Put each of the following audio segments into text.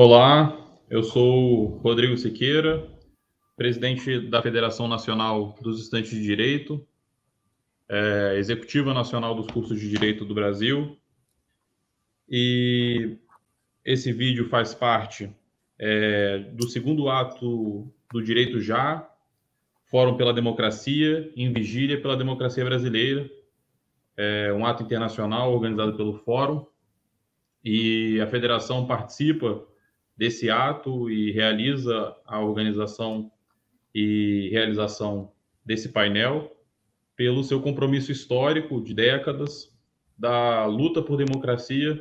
Olá, eu sou Rodrigo Siqueira, presidente da Federação Nacional dos Estudantes de Direito, é, executiva nacional dos cursos de Direito do Brasil. E esse vídeo faz parte é, do segundo ato do Direito Já, Fórum pela Democracia, em vigília pela democracia brasileira, é um ato internacional organizado pelo Fórum, e a federação participa desse ato e realiza a organização e realização desse painel pelo seu compromisso histórico de décadas da luta por democracia,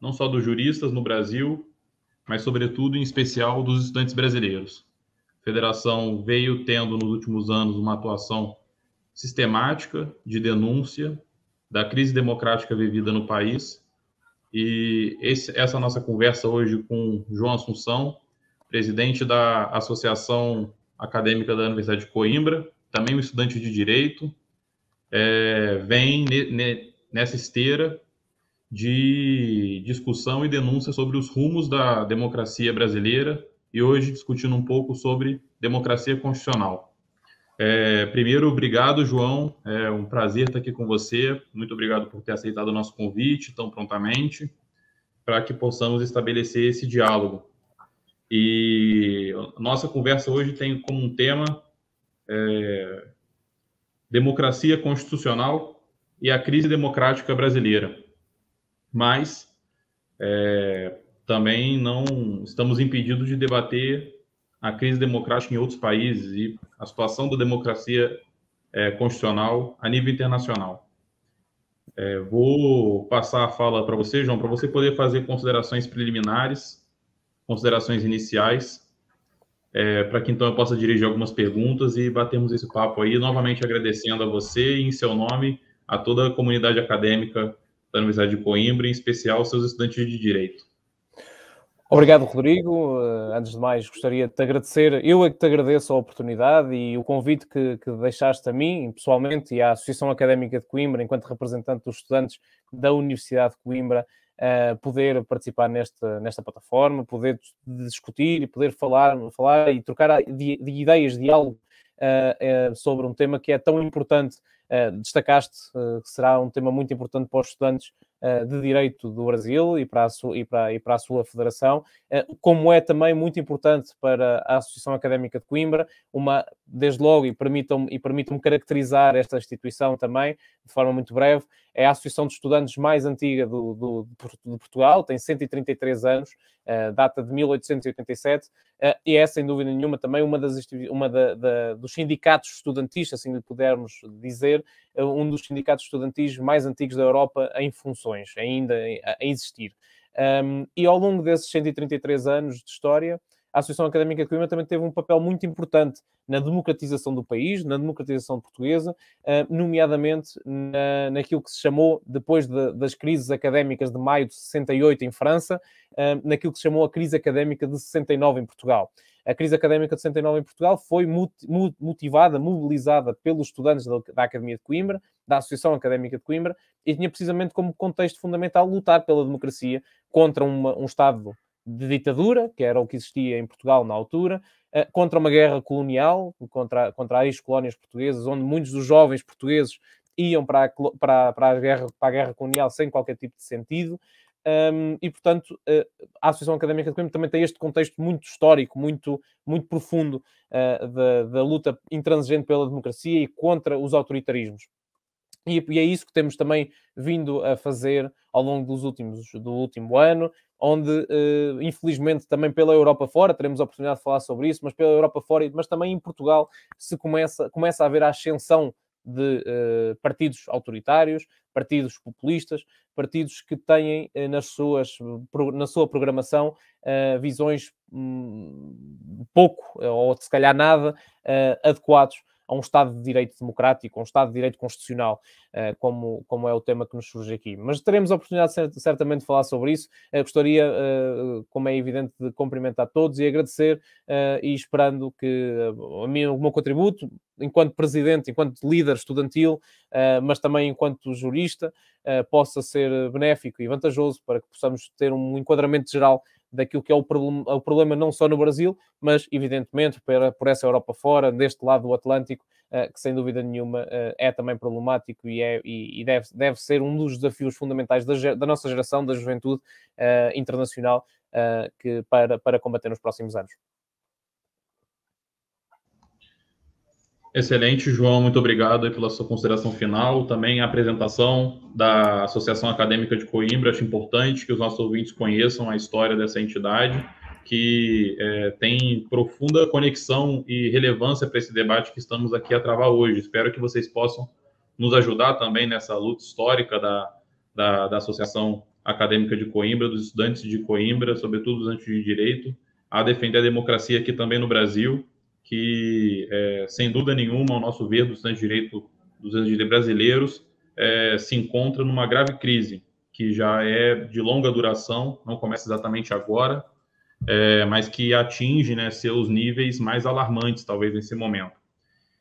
não só dos juristas no Brasil, mas sobretudo em especial dos estudantes brasileiros. A federação veio tendo nos últimos anos uma atuação sistemática de denúncia da crise democrática vivida no país e esse, essa nossa conversa hoje com João Assunção, presidente da Associação Acadêmica da Universidade de Coimbra, também um estudante de Direito, é, vem ne, ne, nessa esteira de discussão e denúncia sobre os rumos da democracia brasileira e hoje discutindo um pouco sobre democracia constitucional. É, primeiro, obrigado, João. É um prazer estar aqui com você. Muito obrigado por ter aceitado o nosso convite tão prontamente, para que possamos estabelecer esse diálogo. E nossa conversa hoje tem como um tema é, democracia constitucional e a crise democrática brasileira. Mas é, também não estamos impedidos de debater a crise democrática em outros países e a situação da democracia é, constitucional a nível internacional. É, vou passar a fala para você, João, para você poder fazer considerações preliminares, considerações iniciais, é, para que então eu possa dirigir algumas perguntas e batermos esse papo aí. Novamente agradecendo a você e em seu nome a toda a comunidade acadêmica da Universidade de Coimbra, em especial seus estudantes de direito. Obrigado, Rodrigo. Eh, antes de mais, gostaria de te agradecer. Eu é que te agradeço a oportunidade e o convite que, que deixaste a mim, pessoalmente, e à Associação Académica de Coimbra, enquanto representante dos estudantes da Universidade de Coimbra, eh, poder participar nesta, nesta plataforma, poder discutir e poder falar, falar e trocar de, de ideias, diálogo uh, eh, uh, sobre um tema que é tão importante. destacaste que será um tema muito importante para os estudantes eh, de Direito do Brasil e para a, sua, e para, e para a sua federação, eh, como é também muito importante para a Associação Académica de Coimbra, uma, desde logo, e permitam-me permitam caracterizar esta instituição também, de forma muito breve, é a associação de estudantes mais antiga do, do de Portugal, tem 133 anos, uh, data de 1887, uh, eh, e é sem dúvida nenhuma também uma das uma da, da, dos sindicatos estudantis, assim lhe pudermos dizer, uh, um dos sindicatos estudantis mais antigos da Europa em funções, ainda a, a existir. Um, e ao longo desses 133 anos de história, a Associação Académica de Coimbra também teve um papel muito importante na democratização do país, na democratização portuguesa, eh, nomeadamente na, naquilo que se chamou, depois de, das crises académicas de maio de 68 em França, eh, naquilo que se chamou a crise académica de 69 em Portugal. A crise académica de 69 em Portugal foi motivada, mobilizada pelos estudantes da Academia de Coimbra, da Associação Académica de Coimbra, e tinha precisamente como contexto fundamental lutar pela democracia contra uma, um Estado de ditadura, que era o que existia em Portugal na altura, eh, contra uma guerra colonial, contra, contra as colónias portuguesas, onde muitos dos jovens portugueses iam para a, para, para, a guerra, para a guerra colonial sem qualquer tipo de sentido. Um, e, portanto, eh, a Associação Académica de Coimbra também tem este contexto muito histórico, muito, muito profundo uh, da, da luta intransigente pela democracia e contra os autoritarismos. E, e é isso que temos também vindo a fazer ao longo dos últimos, do último ano, onde, eh, infelizmente, também pela Europa fora, teremos a oportunidade de falar sobre isso, mas pela Europa fora, mas também em Portugal, se começa, começa a haver a ascensão de uh, partidos autoritários, partidos populistas, partidos que têm uh, nas suas, pro, na sua programação uh, visões um, pouco ou se calhar nada adequados a um Estado de Direito democrático, a um Estado de Direito constitucional, eh, como, como é o tema que nos surge aqui. Mas teremos a oportunidade certamente de falar sobre isso. Eh, gostaria, eh, como é evidente, de cumprimentar todos e agradecer e esperando que a mim, o meu contributo, enquanto presidente, enquanto líder estudantil, mas também enquanto jurista, possa ser benéfico e vantajoso para que possamos ter um enquadramento geral daquilo que é o problema, o problema não só no Brasil, mas evidentemente para, por essa Europa fora, deste lado do Atlântico, eh, que sem dúvida nenhuma eh, é também problemático e, é, e deve, deve ser um dos desafios fundamentais da, da nossa geração, da juventude eh, internacional, que, para, para combater nos próximos anos. Excelente, João, muito obrigado pela sua consideração final, também a apresentação da Associação Acadêmica de Coimbra, acho importante que os nossos ouvintes conheçam a história dessa entidade, que é, tem profunda conexão e relevância para esse debate que estamos aqui a travar hoje. Espero que vocês possam nos ajudar também nessa luta histórica da, da, da Associação Acadêmica de Coimbra, dos estudantes de Coimbra, sobretudo dos estudantes de Direito, a defender a democracia aqui também no Brasil, que, é, sem dúvida nenhuma, ao nosso ver, dos direitos de direito, dos de brasileiros, é, se encontra numa grave crise, que já é de longa duração, não começa exatamente agora, é, mas que atinge né, seus níveis mais alarmantes, talvez, nesse momento.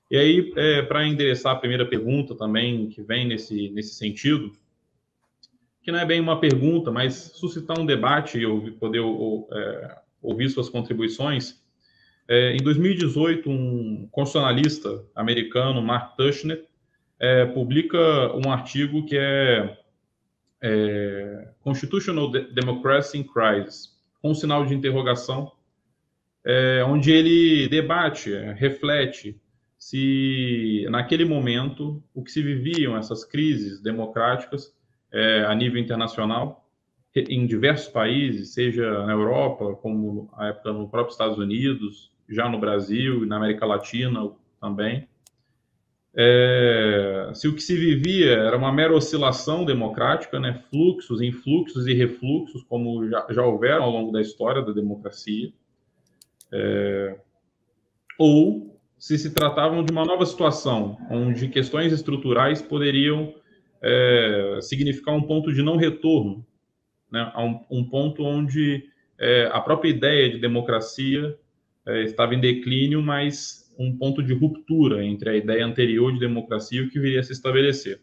E aí, é, para endereçar a primeira pergunta também, que vem nesse, nesse sentido, que não é bem uma pergunta, mas suscitar um debate e poder ou, é, ouvir suas contribuições, é, em 2018, um constitucionalista americano, Mark Tushnet, é, publica um artigo que é, é Constitutional Democracy in Crisis, com um sinal de interrogação, é, onde ele debate, é, reflete se naquele momento o que se viviam essas crises democráticas é, a nível internacional em diversos países, seja na Europa, como na época no próprio Estados Unidos, já no Brasil e na América Latina também. É, se o que se vivia era uma mera oscilação democrática, né, fluxos, influxos e refluxos, como já, já houveram ao longo da história da democracia, é, ou se se tratavam de uma nova situação, onde questões estruturais poderiam é, significar um ponto de não retorno, né, um, um, ponto onde é, a própria ideia de democracia é, estava em declínio, mas um ponto de ruptura entre a ideia anterior de democracia e o que viria a se estabelecer.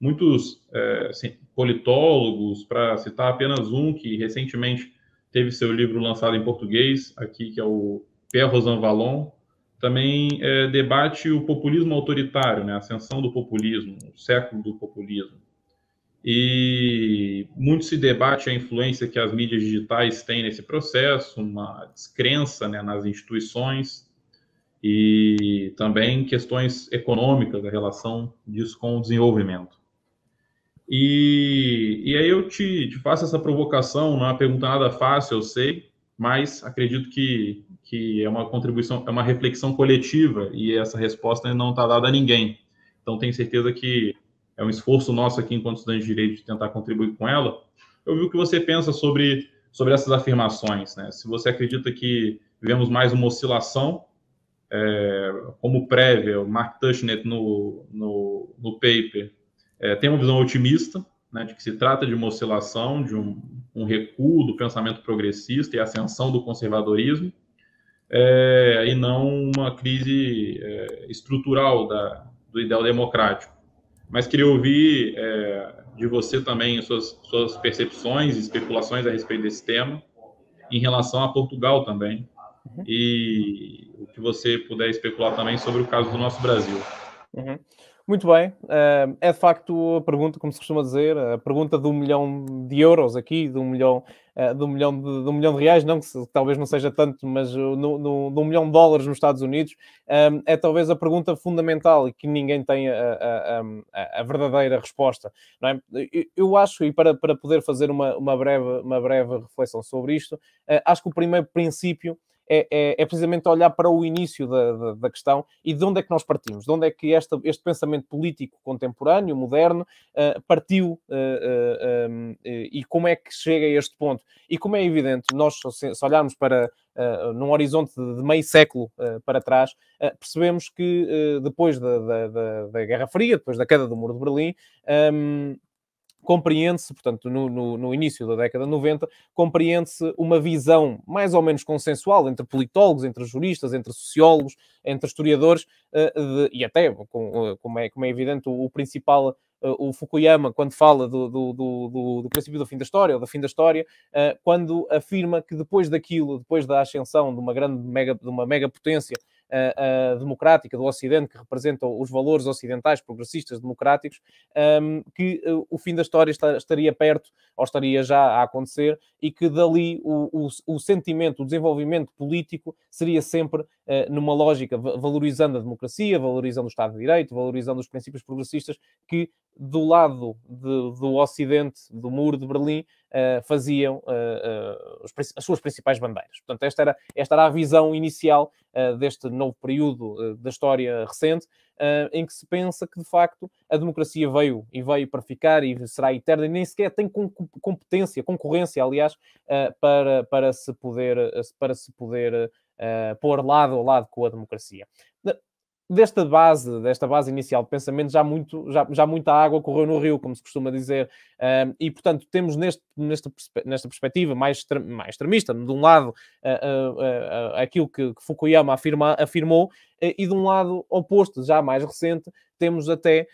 Muitos é, assim, politólogos, para citar apenas um que recentemente teve seu livro lançado em português, aqui que é o Pierre Rosan Vallon, também é, debate o populismo autoritário, né, a ascensão do populismo, o século do populismo e muito se debate a influência que as mídias digitais têm nesse processo, uma descrença né, nas instituições e também questões econômicas, a relação disso com o desenvolvimento. E, e aí eu te, te, faço essa provocação, não é uma pergunta nada fácil, eu sei, mas acredito que, que é uma contribuição, é uma reflexão coletiva e essa resposta não está dada a ninguém. Então tenho certeza que é um esforço nosso aqui enquanto estudante de direito de tentar contribuir com ela. Eu vi o que você pensa sobre, sobre essas afirmações, né? Se você acredita que vivemos mais uma oscilação, é, como prévia, o Mark Tushnet no, no, no paper é, tem uma visão otimista, né, de que se trata de uma oscilação, de um, um recuo do pensamento progressista e ascensão do conservadorismo, é, e não uma crise é, estrutural da, do ideal democrático mas queria ouvir é, de você também suas, suas percepções e especulações a respeito desse tema, em relação a Portugal também, uhum. e o que você puder especular também sobre o caso do nosso Brasil. Uhum. Muito bem, eh, é de facto a pergunta, como se costuma dizer, a pergunta de um milhão de euros aqui, de um milhão, eh, de um milhão, de, de um milhão de reais, não que talvez não seja tanto, mas eh, no, no, de um milhão de dólares nos Estados Unidos, ehm, é talvez a pergunta fundamental e que ninguém tem a, a, a verdadeira resposta. É? Eu acho, e para, para poder fazer uma, uma, breve, uma breve reflexão sobre isto, acho que o primeiro princípio é, é, é precisamente olhar para o início da, da, da, questão e de onde é que nós partimos, de onde é que este pensamento político contemporâneo, moderno, uh, partiu uh, eh, um, eh, ehm, e como é que chega a este ponto. E como é evidente, nós, se, olharmos para, Uh, num horizonte de meio século uh, para trás, uh, percebemos que depois da, da, da, Guerra Fria, depois da queda do Muro de Berlim, um, ehm, compreende-se, portanto, no, no, no, início da década de 90, compreende-se uma visão mais ou menos consensual entre politólogos, entre juristas, entre sociólogos, entre historiadores, uh, de, e até, com, uh, como, é, como é evidente, o, o principal. Eh, o Fukuyama, quando fala do, do, do, do, princípio do fim da história, ou da fim da história, quando afirma que depois daquilo, depois da ascensão de uma grande mega, de uma mega potência uh, uh, democrática do Ocidente, que representa os valores ocidentais, progressistas, democráticos, um, ehm, que uh, o fim da história está, estaria perto, ou estaria já a acontecer, e que dali o, o, o sentimento, o desenvolvimento político seria sempre numa lógica valorizando a democracia, valorizando o Estado de Direito, valorizando os princípios progressistas que do lado de, do Ocidente, do Muro de Berlim, uh, faziam uh, uh, as suas principais bandeiras. Portanto, esta era, esta era a visão inicial deste novo período da história recente, em que se pensa que, de facto, a democracia veio e veio para ficar e será eterna e nem sequer tem competência, concorrência, aliás, para, para se poder, para se poder pôr lado a lado com a democracia desta base, desta base inicial de pensamento, já, muito, já, já muita água correu no rio, como se costuma dizer, e portanto temos neste, nesta, nesta perspectiva mais, mais extremista, de um lado uh, uh, uh, aquilo que, que, Fukuyama afirma, afirmou, e de um lado oposto, já mais recente, temos até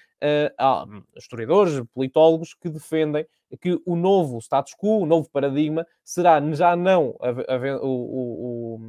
ah, historiadores, politólogos que defendem que o novo status quo, o novo paradigma, será já não a, a, o, o,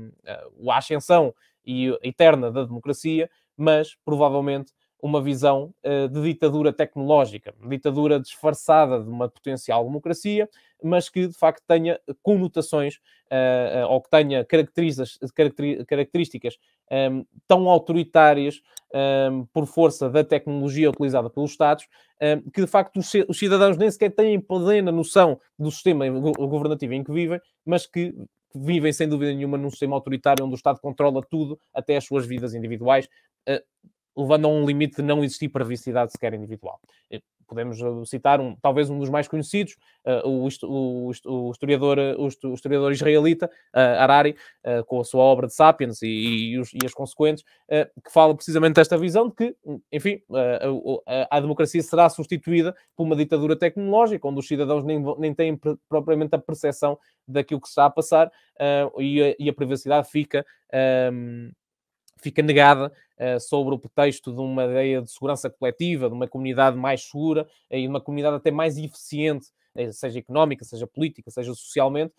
o, a ascensão e eterna da democracia, mas provavelmente uma visão uh, de ditadura tecnológica, ditadura disfarçada de uma potencial democracia, mas que de facto tenha conotações uh, uh, ou que tenha características um, ehm, tão autoritárias um, ehm, por força da tecnologia utilizada pelos Estados, um, ehm, que de facto os, os cidadãos nem sequer têm plena noção do sistema governativo em que vivem, mas que vivem sem dúvida nenhuma num sistema autoritário onde o Estado controla tudo, até as suas vidas individuais, eh, levando a um limite de não existir privacidade sequer individual. Eh, podemos eh, citar um, talvez um dos mais conhecidos, uh, o, o, o, historiador, o, historiador, israelita uh, Harari, uh, com a sua obra de Sapiens e, e, os, e as consequentes, que fala precisamente desta visão de que, enfim, a, a, democracia será substituída por uma ditadura tecnológica, onde os cidadãos nem, nem têm propriamente a percepção daquilo que está a passar e a, e, a, privacidade fica. Ehm, fica negada uh, sobre o pretexto de uma ideia de segurança coletiva, de uma comunidade mais segura eh, e de uma comunidade até mais eficiente, eh, seja económica, seja política, seja socialmente,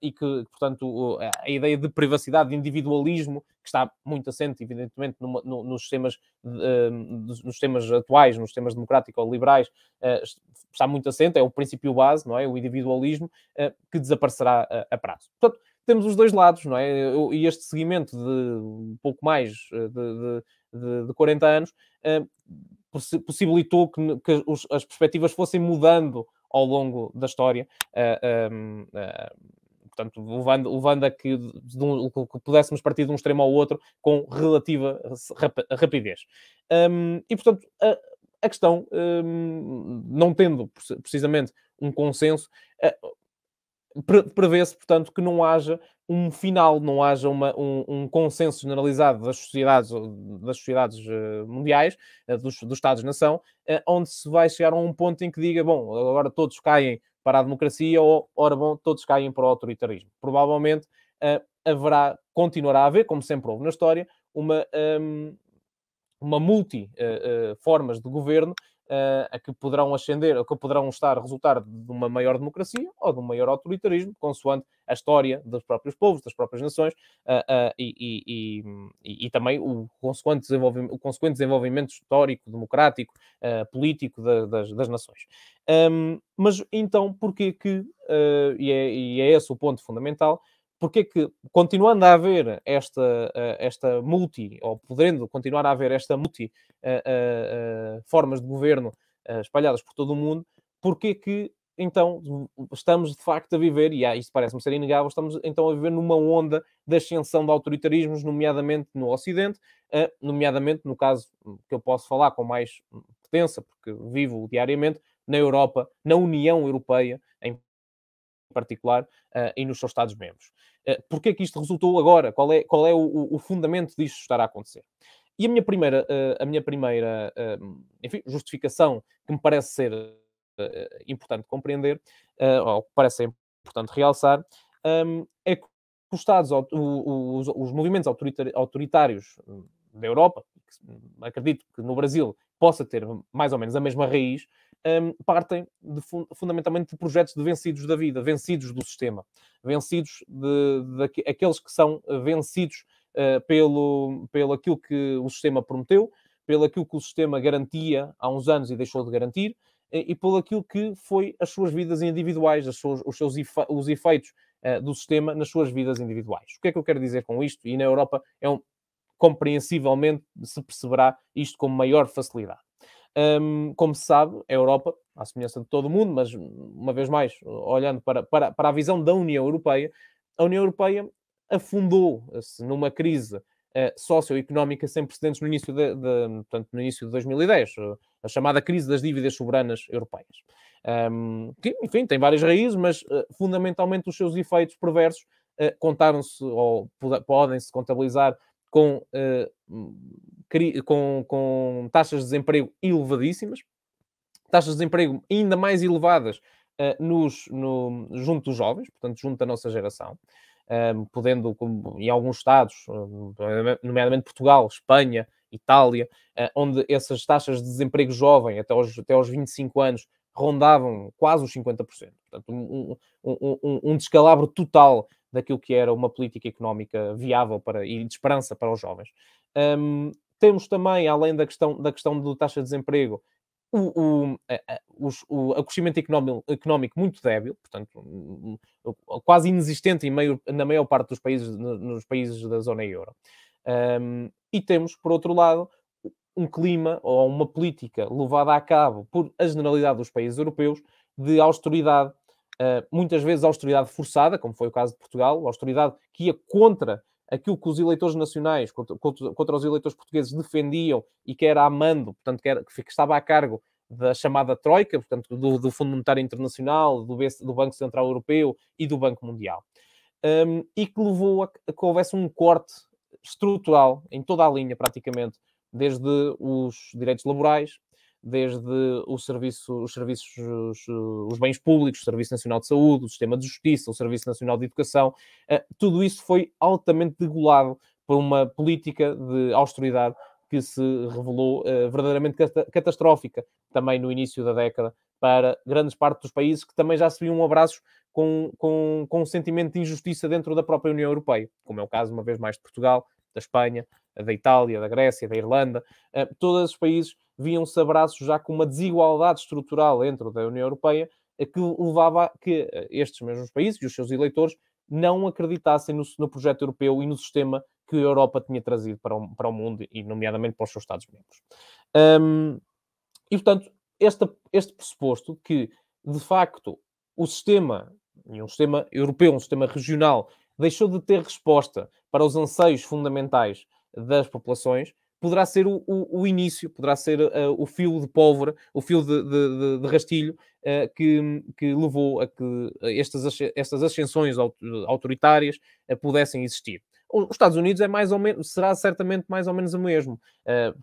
e que, portanto, a ideia de privacidade, de individualismo, que está muito assente, evidentemente, numa, no, nos, sistemas, nos sistemas atuais, nos sistemas democrático-liberais, está muito assente, é o princípio base, não é? O individualismo, que desaparecerá a prazo. Portanto, temos os dois lados, não é? E este seguimento de um pouco mais eh, de, de, de, 40 anos eh, possibilitou que, que os, as perspectivas fossem mudando ao longo da história. Eh, ehm, portanto, levando, levando a que, um, que, pudéssemos partir de um extremo ao outro com relativa rapidez. Ehm, e, portanto, a, a questão, ehm, não tendo precisamente um consenso, prevê-se, portanto, que não haja um final, não haja uma, um, um, consenso generalizado das sociedades, das sociedades eh, mundiais, eh, dos, dos Estados-nação, eh, onde se vai chegar a um ponto em que diga, bom, agora todos caem para a democracia ou, ora bom, todos caem para o autoritarismo. Provavelmente haverá, continuará a haver, como sempre houve na história, uma, ehm, uma multi formas de governo uh, a que poderão ascender, a que poderão estar resultar de uma maior democracia ou de um maior autoritarismo, consoante a história dos próprios povos, das próprias nações uh, uh, e, e, e, e, também o consequente desenvolvimento, o consequente desenvolvimento histórico, democrático, político da, das, das, nações. Um, mas então, porquê que, é, e é esse o ponto fundamental, porque que, continuando a haver esta, esta multi, ou podendo continuar a haver esta multi uh, uh, formas de governo eh, espalhadas por todo o mundo, porque que então estamos de facto a viver, e ah, isto parece-me ser inegável, estamos então a viver numa onda de ascensão de autoritarismos, nomeadamente no Ocidente, eh, nomeadamente no caso que eu posso falar com mais hum, potência, porque vivo diariamente, na Europa, na União Europeia, particular uh, e nos seus Estados-membros. Uh, Porquê é que isto resultou agora? Qual é, qual é o, o fundamento disto estar a acontecer? E a minha primeira, uh, a minha primeira enfim, justificação que me parece ser importante compreender, ou que parece ser importante realçar, um, é que os Estados, os, os movimentos autoritários da Europa, acredito que no Brasil possa ter mais ou menos a mesma raiz, um, ehm, partem de, fundamentalmente de projetos de vencidos da vida, vencidos do sistema, vencidos daqueles que são eh, vencidos uh, pelo, pelo aquilo que o sistema prometeu, pelo aquilo que o sistema garantia há uns anos e deixou de garantir, e, eh, e pelo aquilo que foi as suas vidas individuais, suas, os seus efe, os efeitos uh, do sistema nas suas vidas individuais. O que é que eu quero dizer com isto? E na Europa é um, compreensivelmente se perceberá isto com maior facilidade. Um, como se sabe, a Europa, à semelhança de todo o mundo, mas uma vez mais, olhando para, para, para a visão da União Europeia, a União Europeia afundou-se assim, numa crise uh, socioeconómica sem precedentes no início de, de, portanto, no início de 2010, a chamada crise das dívidas soberanas europeias. Um, que, enfim, tem várias raízes, mas uh, fundamentalmente os seus efeitos perversos uh, contaram-se ou podem-se contabilizar com uh, com, com taxas de desemprego elevadíssimas, taxas de desemprego ainda mais elevadas uh, nos, no, junto dos jovens, portanto, junto da nossa geração, ehm, podendo, como, em alguns estados, eh, nomeadamente Portugal, Espanha, Itália, uh, onde essas taxas de desemprego jovem até aos, até aos 25 anos rondavam quase os 50%. Portanto, um, um, um, um descalabro total daquilo que era uma política económica viável para, e de esperança para os jovens. Um, ehm, temos também, além da questão da questão do taxa de desemprego, o, o, o aquecimento económico, económico, muito débil, portanto, hum, hum, hum, quase inexistente em meio, na maior parte dos países, nos países da zona euro. Um, e temos, por outro lado, um clima ou uma política levada a cabo por a generalidade dos países europeus de austeridade, muitas vezes austeridade forçada, como foi o caso de Portugal, austeridade que ia contra aquilo que os eleitores nacionais contra, contra, os eleitores portugueses defendiam e que era a mando, portanto, que, era, que estava a cargo da chamada Troika, portanto, do, do Fundo Monetário Internacional, do, do, Banco Central Europeu e do Banco Mundial. Um, e que levou a, a que houvesse um corte estrutural em toda a linha, praticamente, desde os direitos laborais, desde o serviço, os serviços, os, os, bens públicos, o Serviço Nacional de Saúde, o Sistema de Justiça, o Serviço Nacional de Educação, eh, tudo isso foi altamente degolado por uma política de austeridade que se revelou eh, verdadeiramente catastrófica também no início da década para grandes partes dos países que também já se viam abraço com, com, com um sentimento de injustiça dentro da própria União Europeia, como é o caso, uma vez mais, de Portugal, da Espanha, da Itália, da Grécia, da Irlanda, eh, todos esses países viam-se abraços já com uma desigualdade estrutural dentro da União Europeia que levava a que eh, estes mesmos países e os seus eleitores não acreditassem no, no projeto europeu e no sistema que a Europa tinha trazido para o, para o mundo e, nomeadamente, para os seus Estados-membros. Um, e, portanto, este, este pressuposto que, de facto, o sistema, um sistema europeu, um sistema regional, deixou de ter resposta para os anseios fundamentais das populações, poderá ser o, o, o início, poderá ser uh, o fio de pólvora, o fio de, de, de, de rastilho uh, que, que, levou a que eh, estas, estas ascensões autoritárias uh, pudessem existir. Os Estados Unidos é mais ou menos, será certamente mais ou menos o mesmo.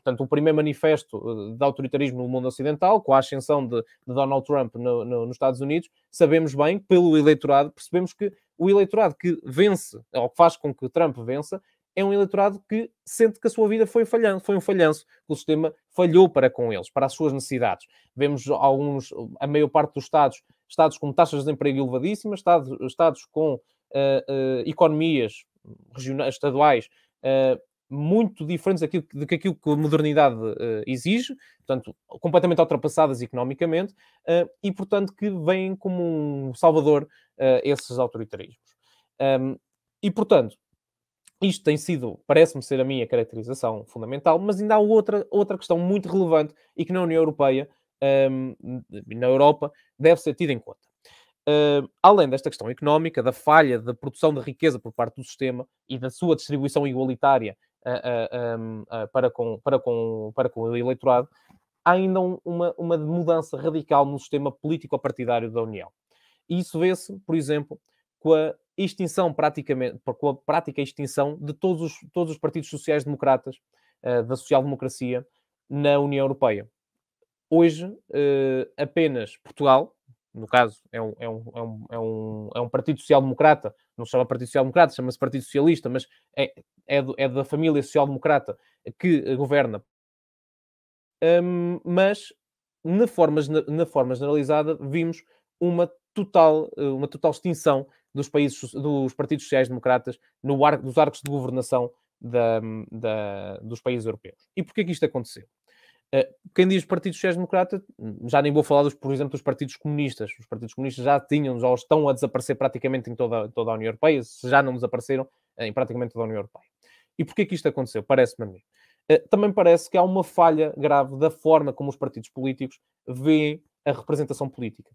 portanto, o primeiro manifesto de autoritarismo no mundo ocidental, com a ascensão de, Donald Trump no, no, nos Estados Unidos, sabemos bem, pelo eleitorado, percebemos que o eleitorado que vence, ou que faz com que Trump vença, é um eleitorado que sente que a sua vida foi falhando, foi um falhanço, que o sistema falhou para com eles, para as suas necessidades. Vemos alguns, a maior parte dos Estados, Estados com taxas de desemprego elevadíssimas, Estados, estados com uh, uh, economias regionais, estaduais uh, muito diferentes daquilo, do que aquilo que a modernidade uh, exige, portanto, completamente ultrapassadas economicamente, uh, e, portanto, que vêm como um salvador uh, esses autoritarismos. Um, ehm, e, portanto, isto tem sido, parece-me ser a minha caracterização fundamental, mas ainda há outra, outra questão muito relevante e que na União Europeia, um, na Europa, deve ser tida em conta. Uh, além desta questão económica, da falha da produção de riqueza por parte do sistema e da sua distribuição igualitária uh, uh, para, com, para, com, para com o eleitorado, há ainda um, uma, uma mudança radical no sistema político-partidário da União. E isso vê-se, por exemplo, com a extinção praticamente, com a prática extinção de todos os, todos os partidos sociais-democratas uh, da social-democracia na União Europeia. Hoje, uh, apenas Portugal, no caso, é um, é um, é um, é um, é um partido social-democrata, não se chama Partido Social-Democrata, chama-se Partido Socialista, mas é, é, do, é da família social-democrata que governa. Um, mas, na forma, na forma generalizada, vimos uma total, eh, uma total extinção dos países dos partidos sociais-democratas no ar, nos arcos de governação da, da, dos países europeus. E porquê que isto aconteceu? Eh, quem diz partidos sociais-democrata, hum, já nem vou falar, dos, por exemplo, dos partidos comunistas. Os partidos comunistas já tinham, já estão a desaparecer praticamente em toda, toda a União Europeia, se já não desapareceram, eh, em praticamente toda a União Europeia. E porquê que isto aconteceu? Parece-me a mim. Eh, também parece que há uma falha grave da forma como os partidos políticos veem a representação política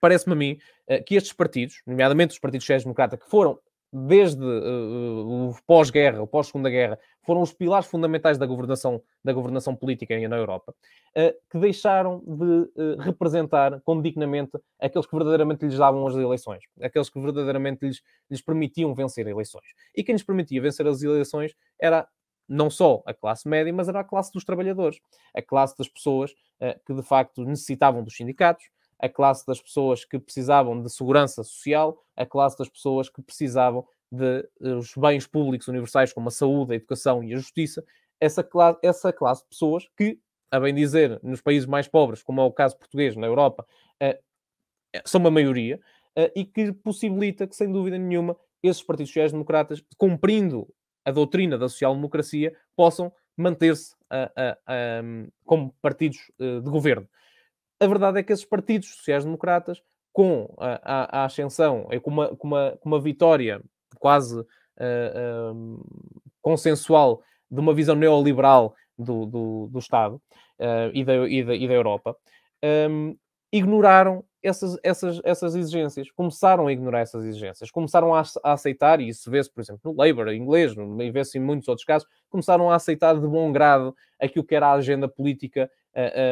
parece-me a mim eh, que estes partidos, nomeadamente os partidos sociais-democrata, que foram desde uh, o pós-guerra, o pós-segunda guerra, foram os pilares fundamentais da governação, da governação política na Europa, uh, que deixaram de uh, representar condignamente aqueles que verdadeiramente lhes davam as eleições, aqueles que verdadeiramente lhes, lhes permitiam vencer eleições. E quem lhes permitia vencer as eleições era não só a classe média, mas era a classe dos trabalhadores, a classe das pessoas que de facto necessitavam dos sindicatos, a classe das pessoas que precisavam de segurança social, a classe das pessoas que precisavam de eh, os bens públicos universais, como a saúde, a educação e a justiça, essa classe, essa classe de pessoas que, a bem dizer, nos países mais pobres, como é o caso português na Europa, eh, eh, são uma maioria e que possibilita que, sem dúvida nenhuma, esses partidos sociais-democratas, cumprindo a doutrina da social-democracia, possam manter-se como partidos de governo. A verdade é que esses partidos sociais-democratas, com a, a, a ascensão, com uma, com, uma, com uma vitória quase uh, consensual de uma visão neoliberal do, do, do Estado uh, e, da, e, da, e da Europa, um, ehm, ignoraram essas, essas, essas exigências, começaram a ignorar essas exigências, começaram a, a aceitar, e isso vê-se, por exemplo, no Labour, inglês, e vê-se em muitos outros casos, começaram a aceitar de bom grado aquilo que era a agenda política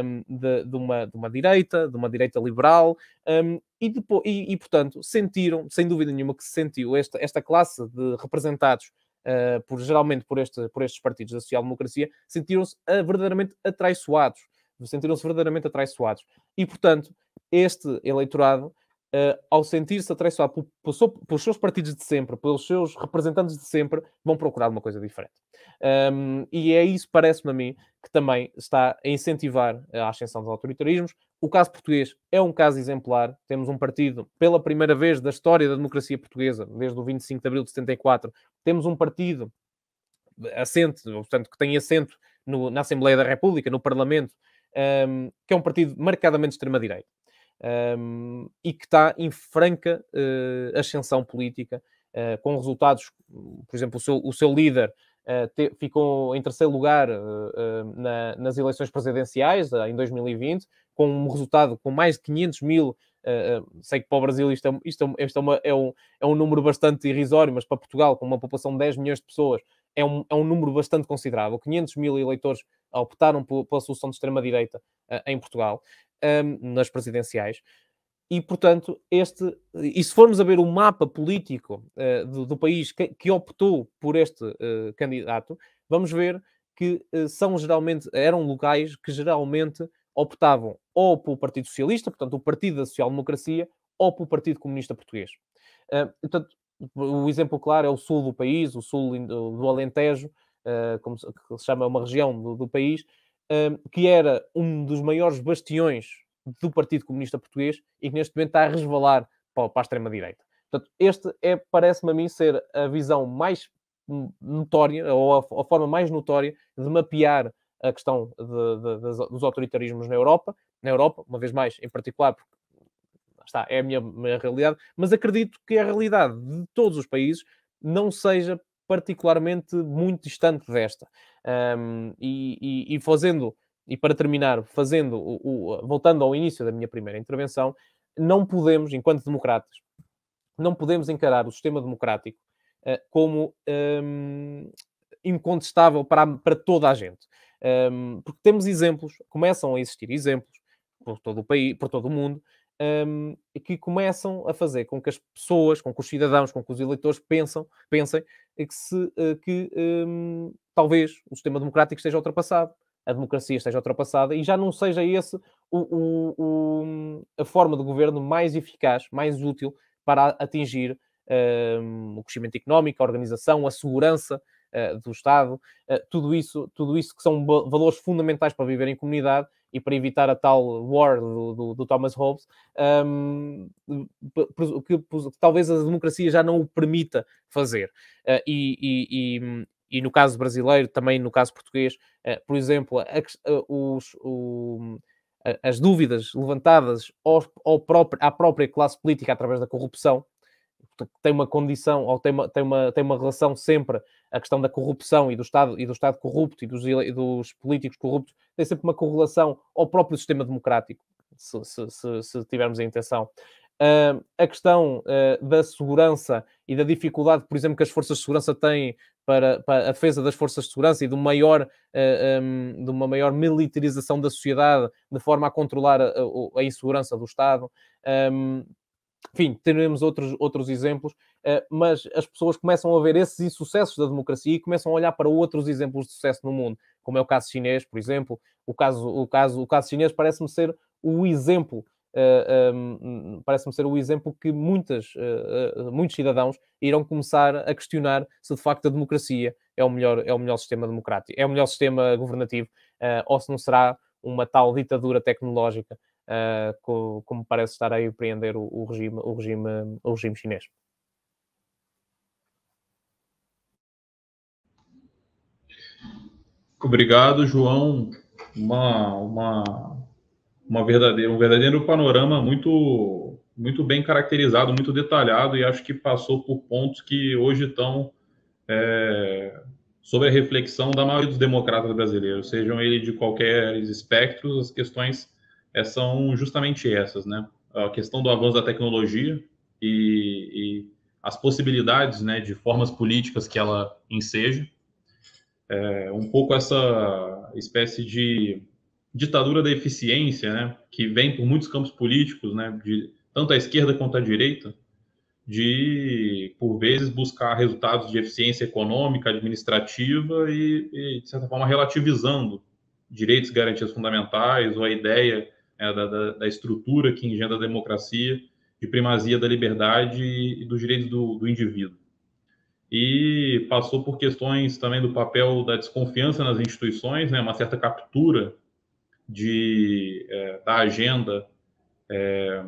um, de, de, uma, de uma direita, de uma direita liberal, um, e, depois, e, e, portanto sentiram, sem dúvida nenhuma, que se sentiu esta, esta classe de representados Uh, por, geralmente por, este, por estes partidos da social-democracia, sentiram-se uh, verdadeiramente atraiçoados. Sentiram-se verdadeiramente atraiçoados. E, portanto, este eleitorado uh, ao sentir-se atraiçoado por, por, pelos seus partidos de sempre, pelos seus representantes de sempre, vão procurar uma coisa diferente. Um, e é isso, parece-me a mim, que também está a incentivar a ascensão dos autoritarismos. O caso português é um caso exemplar. Temos um partido, pela primeira vez da história da democracia portuguesa, desde o 25 de abril de 74, temos um partido assente, portanto, que tem assento no, na Assembleia da República, no Parlamento, um, que é um partido marcadamente de extrema-direita um, e que está em franca uh, ascensão política, uh, com resultados, por exemplo, o seu, o seu líder uh, te, ficou em terceiro lugar na, nas eleições presidenciais em 2020, com um resultado com mais de 500 mil. sei que para o Brasil isto, é, isto, é, isto é, uma, é, um, é um número bastante irrisório, mas para Portugal, com uma população de 10 milhões de pessoas, é um, é um, número bastante considerável. 500 mil eleitores optaram pela, pela solução de extrema-direita uh, em Portugal um, nas presidenciais. E, portanto, este, e se formos a ver o mapa político uh, do, do, país que, que, optou por este uh, candidato, vamos ver que uh, são geralmente, eram locais que geralmente optavam ou pelo Partido Socialista, portanto, o Partido da Social Democracia, ou pelo Partido Comunista Português. portanto, o exemplo claro é o sul do país, o sul do Alentejo, como se chama uma região do, do país, que era um dos maiores bastiões do Partido Comunista Português e que neste momento está a resvalar para a extrema-direita. Portanto, este é, parece-me a mim ser a visão mais notória, ou a, a forma mais notória de mapear a questão de, de, de, dos autoritarismos na Europa, na Europa, uma vez mais, em particular, porque está, é a minha, minha realidade, mas acredito que a realidade de todos os países não seja particularmente muito distante desta. Um, e, e, e, fazendo, e para terminar, fazendo, o, o, voltando ao início da minha primeira intervenção, não podemos, enquanto democratas, não podemos encarar o sistema democrático uh, como um, incontestável para, para toda a gente. Um, porque temos exemplos, começam a existir exemplos por todo o país, por todo o mundo, um, que começam a fazer com que as pessoas, com que os cidadãos, com que os eleitores pensam, pensem que, se, eh, que um, talvez o sistema democrático esteja ultrapassado, a democracia esteja ultrapassada e já não seja esse o, o, o, hum, a forma de governo mais eficaz, mais útil para atingir um, o crescimento económico, a organização, a segurança uh, do Estado, uh, tudo isso, tudo isso que são valores fundamentais para viver em comunidade e para evitar a tal war do, do, do Thomas Hobbes, um, que, talvez a democracia já não o permita fazer. Uh, e, e, e, e, no caso brasileiro, também no caso português, uh, por exemplo, a, a, uh, os, o, as dúvidas levantadas ao, ao próprio, à própria classe política através da corrupção, tem uma condição ou tem uma, tem uma, tem uma relação sempre a questão da corrupção e do Estado, e do Estado corrupto e dos, e dos políticos corruptos, tem sempre uma correlação ao próprio sistema democrático, se, se, se, se tivermos a intenção. Uh, a questão uh, da segurança e da dificuldade, por exemplo, que as forças de segurança têm para, para a defesa das forças de segurança e de, maior, uh, ah, um, de uma maior militarização da sociedade de forma a controlar a, ah, a insegurança do Estado. Um, enfim, teremos outros, outros exemplos, eh, mas as pessoas começam a ver esses insucessos da democracia e começam a olhar para outros exemplos de sucesso no mundo, como é o caso chinês, por exemplo. O caso, o caso, o caso chinês parece-me ser o exemplo. Eh, ehm, parece-me ser o exemplo que muitas, eh, muitos cidadãos irão começar a questionar se de facto a democracia é o melhor, é o melhor sistema democrático, é o melhor sistema governativo, ou se não será uma tal ditadura tecnológica eh, como, como parece estar a empreender o, o, regime, o, regime, o regime chinês. Obrigado, João. Uma, uma, uma verdadeira, um verdadeiro panorama muito, muito bem caracterizado, muito detalhado, e acho que passou por pontos que hoje estão é, sobre a reflexão da maioria dos democratas brasileiros, sejam eles de qualquer espectro, as questões é, são justamente essas, né? A questão do avanço da tecnologia e, e as possibilidades, né, de formas políticas que ela enseja. É, um pouco essa espécie de ditadura da eficiência, né, que vem por muitos campos políticos, né, de tanto a esquerda quanto a direita, de por vezes buscar resultados de eficiência econômica, administrativa e, e de certa forma relativizando direitos, garantias fundamentais ou a ideia é, da, da, da, estrutura que engendra a democracia, de primazia da liberdade e dos direitos do, do indivíduo. E passou por questões também do papel da desconfiança nas instituições, né, uma certa captura de, é, da agenda é,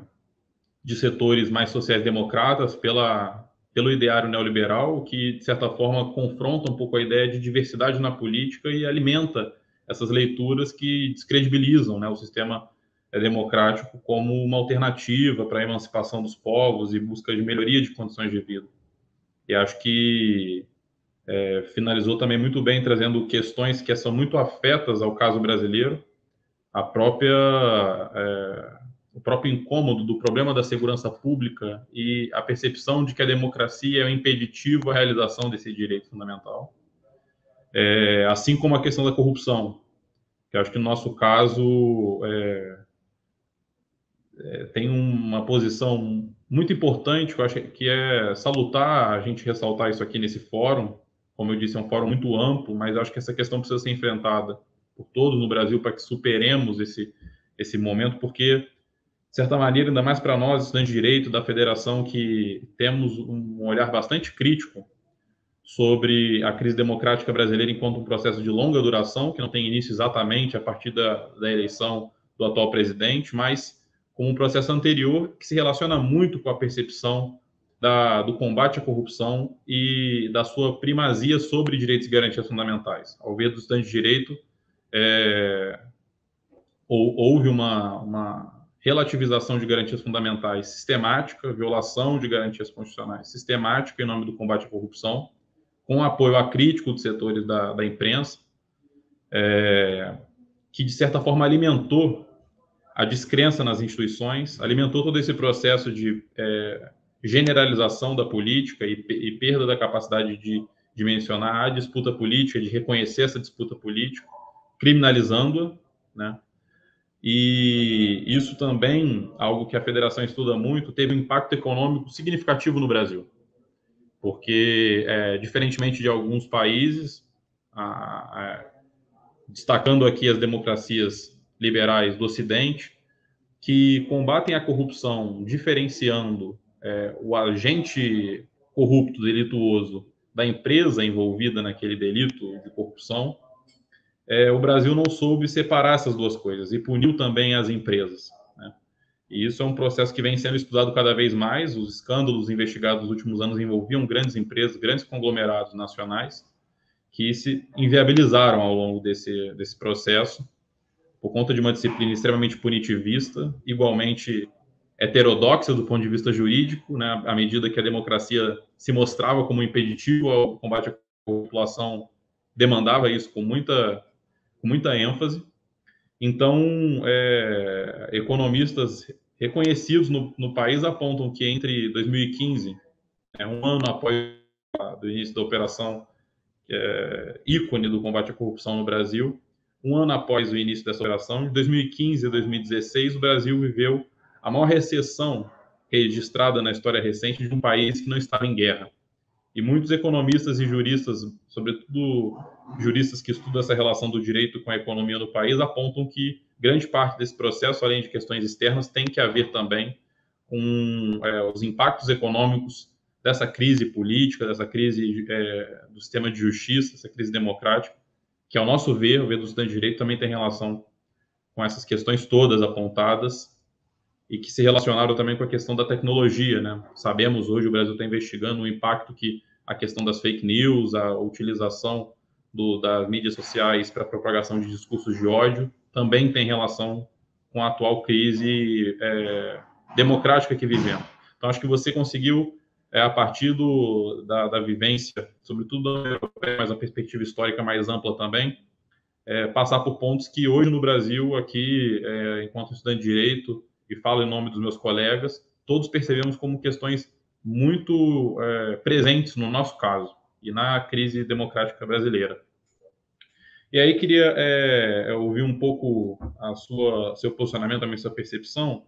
de setores mais sociais-democratas pela, pelo ideário neoliberal, que, de certa forma, confronta um pouco a ideia de diversidade na política e alimenta essas leituras que descredibilizam né, o sistema é democrático como uma alternativa para a emancipação dos povos e busca de melhoria de condições de vida. E acho que é, finalizou também muito bem trazendo questões que são muito afetas ao caso brasileiro, a própria é, o próprio incômodo do problema da segurança pública e a percepção de que a democracia é um impeditivo à realização desse direito fundamental, é, assim como a questão da corrupção, que acho que no nosso caso é, é, tem uma posição muito importante, que eu acho que é salutar a gente ressaltar isso aqui nesse fórum. Como eu disse, é um fórum muito amplo, mas acho que essa questão precisa ser enfrentada por todos no Brasil para que superemos esse, esse momento, porque, de certa maneira, ainda mais para nós, estudantes de direito da federação, que temos um olhar bastante crítico sobre a crise democrática brasileira enquanto um processo de longa duração, que não tem início exatamente a partir da, da eleição do atual presidente, mas como um processo anterior que se relaciona muito com a percepção da, do combate à corrupção e da sua primazia sobre direitos e garantias fundamentais. Ao ver do stand de direito, é, houve uma, uma relativização de garantias fundamentais sistemática, violação de garantias constitucionais sistemática em nome do combate à corrupção, com apoio a crítico dos setores da, da imprensa, é, que de certa forma alimentou a descrença nas instituições, alimentou todo esse processo de é, generalização da política e, e, perda da capacidade de dimensionar a disputa política, de reconhecer essa disputa política, criminalizando-a, né? E isso também, algo que a federação estuda muito, teve um impacto econômico significativo no Brasil. Porque, é, diferentemente de alguns países, a, a, destacando aqui as democracias liberais do Ocidente, que combatem a corrupção diferenciando é, o agente corrupto, delituoso, da empresa envolvida naquele delito de corrupção, é, o Brasil não soube separar essas duas coisas e puniu também as empresas. Né? E isso é um processo que vem sendo estudado cada vez mais. Os escândalos investigados nos últimos anos envolviam grandes empresas, grandes conglomerados nacionais, que se inviabilizaram ao longo desse, desse processo por conta de uma disciplina extremamente punitivista, igualmente heterodoxa do ponto de vista jurídico, né, à medida que a democracia se mostrava como impeditivo ao combate à população, demandava isso com muita, com muita ênfase. Então, é, economistas reconhecidos no, no, país apontam que entre 2015, é, né, um ano após o início da operação é, ícone do combate à corrupção no Brasil, um ano após o início dessa operação, de 2015 a 2016, o Brasil viveu a maior recessão registrada na história recente de um país que não estava em guerra. E muitos economistas e juristas, sobretudo juristas que estudam essa relação do direito com a economia no país, apontam que grande parte desse processo, além de questões externas, tem que haver também com é, os impactos econômicos dessa crise política, dessa crise é, do sistema de justiça, essa crise democrática, que, ao nosso ver, o ver do estudante de direito também tem relação com essas questões todas apontadas e que se relacionaram também com a questão da tecnologia, né? Sabemos hoje o Brasil está investigando o impacto que a questão das fake news, a utilização do, das mídias sociais para propagação de discursos de ódio também tem relação com a atual crise é, democrática que vivemos. Então, acho que você conseguiu é, a partir do, da, da, vivência, sobretudo da europeia, mas a perspectiva histórica mais ampla também, é, passar por pontos que hoje no Brasil, aqui, é, enquanto estudante de direito, e falo em nome dos meus colegas, todos percebemos como questões muito é, presentes no nosso caso e na crise democrática brasileira. E aí queria é, ouvir um pouco a sua seu posicionamento, também sua percepção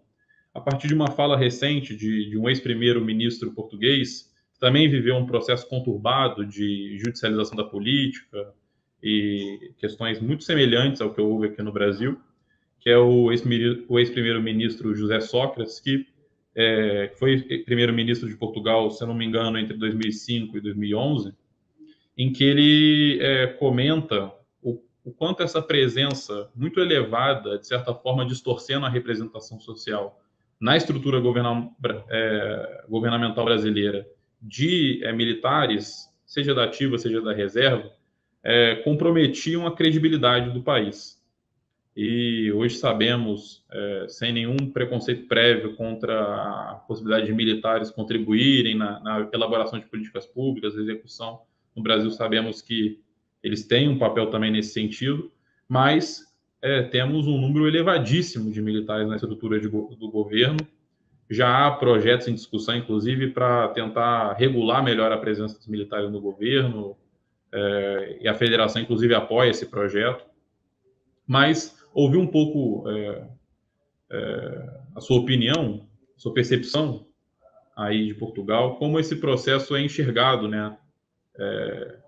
a partir de uma fala recente de, de um ex-primeiro-ministro português, que também viveu um processo conturbado de judicialização da política e questões muito semelhantes ao que houve aqui no Brasil, que é o ex-primeiro-ministro José Sócrates, que é, foi primeiro-ministro de Portugal, se não me engano, entre 2005 e 2011, em que ele é, comenta o, o quanto essa presença muito elevada, de certa forma, distorcendo a representação social na estrutura governam, é, governamental brasileira de é, militares, seja da ativa, seja da reserva, é, comprometiam a credibilidade do país. E hoje sabemos, é, sem nenhum preconceito prévio contra a possibilidade de militares contribuírem na, na elaboração de políticas públicas, execução, no Brasil sabemos que eles têm um papel também nesse sentido, mas é, temos um número elevadíssimo de militares na estrutura de, do governo. Já há projetos em discussão, inclusive, para tentar regular melhor a presença dos militares no governo, é, e a federação, inclusive, apoia esse projeto. Mas ouvi um pouco é, é a sua opinião, sua percepção aí de Portugal, como esse processo é enxergado, né? É,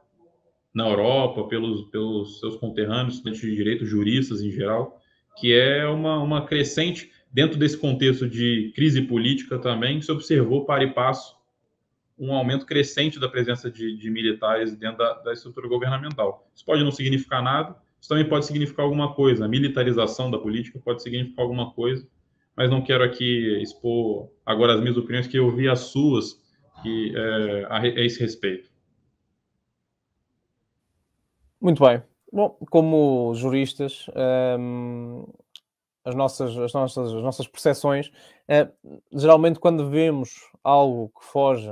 na Europa, pelos, pelos seus conterrâneos, estudantes de direito, juristas em geral, que é uma, uma crescente, dentro desse contexto de crise política também, se observou para e passo um aumento crescente da presença de, de militares dentro da, da, estrutura governamental. Isso pode não significar nada, isso também pode significar alguma coisa. A militarização da política pode significar alguma coisa, mas não quero aqui expor agora as minhas opiniões, que eu vi as suas que, é, a, a esse respeito. Muito bem. Bom, como juristas, ehm, as, nossas, as, nossas, as nossas percepções, eh, geralmente quando vemos algo que foge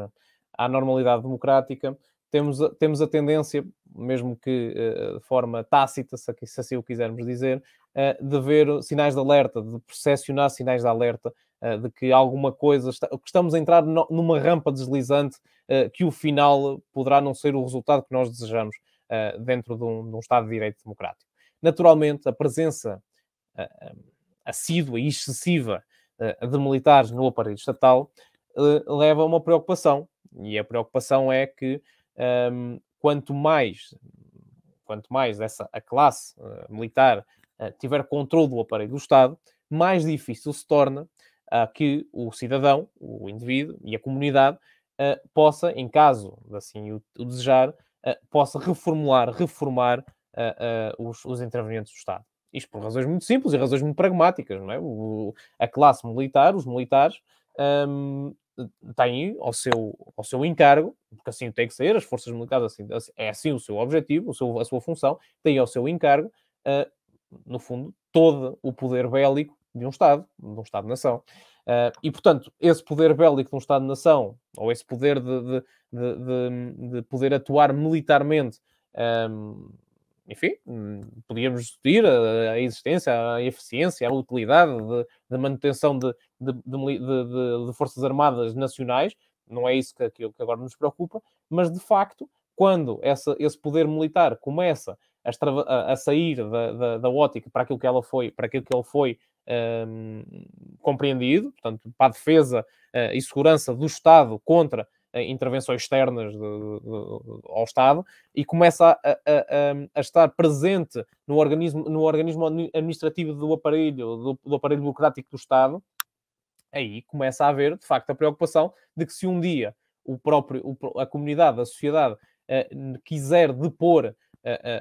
à normalidade democrática, temos, temos a tendência, mesmo que uh, de forma tácita, se, se assim o quisermos dizer, uh, de ver sinais de alerta, de percepcionar sinais de alerta uh, de que alguma coisa está, que estamos a entrar no, numa rampa deslizante que o final poderá não ser o resultado que nós desejamos uh, dentro de um, de um, Estado de Direito Democrático. Naturalmente, a presença uh, assídua e excessiva de militares no aparelho estatal leva a uma preocupação, e a preocupação é que um, ehm, quanto mais quanto mais essa, a classe militar tiver controle do aparelho do Estado, mais difícil se torna que o cidadão, o indivíduo e a comunidade possa, em caso de assim o, desejar, eh, possa reformular, reformar eh, eh, os, os intervenientes do Estado. Isto por razões muito simples e razões muito pragmáticas, não é? O, a classe militar, os militares, um, ehm, têm ao seu, ao seu encargo, porque assim tem que ser, as forças militares, assim, assim é assim o seu objetivo, o seu, a sua função, têm ao seu encargo, uh, no fundo, todo o poder bélico de um Estado, de um Estado-nação. Uh, e, portanto, esse poder bélico de um Estado-nação, ou esse poder de, de, de, de poder atuar militarmente, um, enfim, podíamos discutir a, a, existência, a eficiência, a utilidade da manutenção de, forças armadas nacionais, não é isso que, que, agora nos preocupa, mas, de facto, quando essa, esse poder militar começa a, a, sair da, da, da, ótica para aquilo que ela foi, para aquilo que ele foi compreendido, portanto, para a defesa ah, e segurança do Estado contra ah, intervenções externas de, de, de, ao Estado e começa a, a, a, estar presente no organismo, no organismo administrativo do aparelho, do, do, aparelho burocrático do Estado, aí começa a haver, de facto, a preocupação de que se um dia o próprio, a comunidade, a sociedade, ah, quiser depor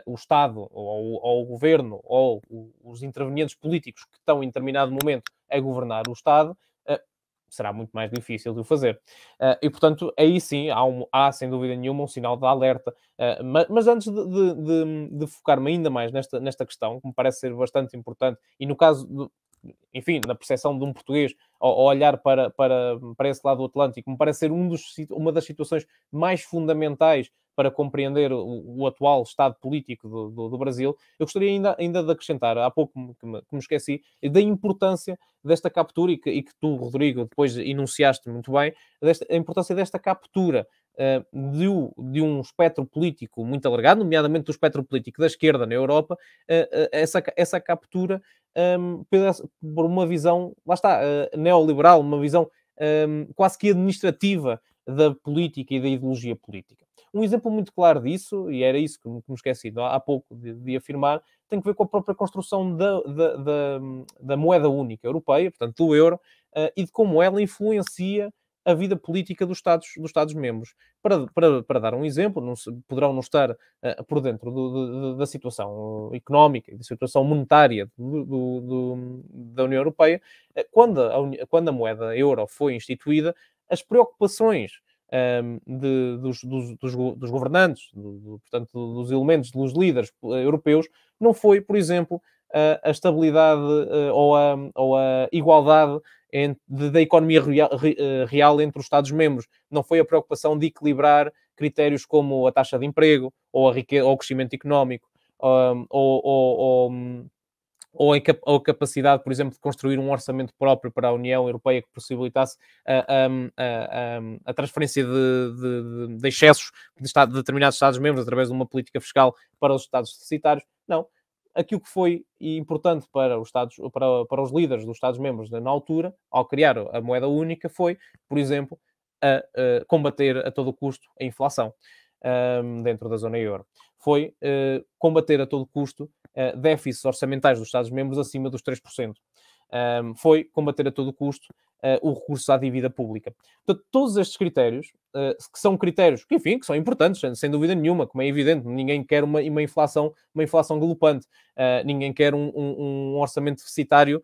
o Estado, ou, ou, o governo, ou os intervenientes políticos que estão em determinado momento a governar o Estado, eh, será muito mais difícil de o fazer. Uh, e, portanto, aí sim há, um, há, sem dúvida nenhuma, um sinal de alerta. Uh, eh, mas, mas, antes de, de, de, de focar-me ainda mais nesta, nesta questão, que me parece ser bastante importante, e no caso, enfim, na percepção de um português, ao, olhar para, para, para esse lado do Atlântico, me parece ser um dos, uma das situações mais fundamentais para compreender o, o atual estado político do, do, do, Brasil, eu gostaria ainda, ainda de acrescentar, há pouco que me, que me esqueci, da importância desta captura, e que, e que tu, Rodrigo, depois enunciaste muito bem, desta, a importância desta captura eh, de, de, um espectro político muito alargado, nomeadamente do espectro político da esquerda na Europa, eh, eh, essa, essa captura é por uma visão, lá está, ah, neoliberal, uma visão quase que administrativa da política e da ideologia política. Um exemplo muito claro disso, e era isso que me, esqueci há pouco de, de, afirmar, tem que ver com a própria construção da, da, da, da moeda única europeia, portanto do euro, ah, e de como ela influencia a vida política dos Estados-membros. Dos Estados -membros. para, para, para dar um exemplo, não se, poderão não estar uh, por dentro do, do, da situação económica e da situação monetária do, da União Europeia. Eh, quando a, quando a moeda euro foi instituída, as preocupações ehm, de, dos, dos, dos, governantes, do, do, portanto, dos elementos, dos líderes eh, europeus, não foi, por exemplo, a estabilidade eh, ou, a, ou a igualdade da economia eh, real entre os Estados-membros. Não foi a preocupação de equilibrar critérios como a taxa de emprego, ou, riqueza, ou o crescimento económico, hum, ou, ou, hum, ou, a, capacidade, por exemplo, de construir um orçamento próprio para a União Europeia que possibilitasse a, a, a transferência de, de, de excessos de, de determinados Estados-membros através de uma política fiscal para os Estados necessitários. Não, aquilo que foi importante para os, Estados, para, para os líderes dos Estados-membros na altura, ao criar a moeda única, foi, por exemplo, a, a combater a todo custo a inflação um, dentro da zona euro. Foi uh, combater a todo custo uh, déficits orçamentais dos Estados-membros acima dos 3%. Um, foi combater a todo custo eh, o recurso à dívida pública. Portanto, todos estes critérios, eh, que são critérios que, enfim, que são importantes, sem dúvida nenhuma, como é evidente, ninguém quer uma, uma inflação, uma inflação galopante, eh, ninguém quer um, um, um orçamento deficitário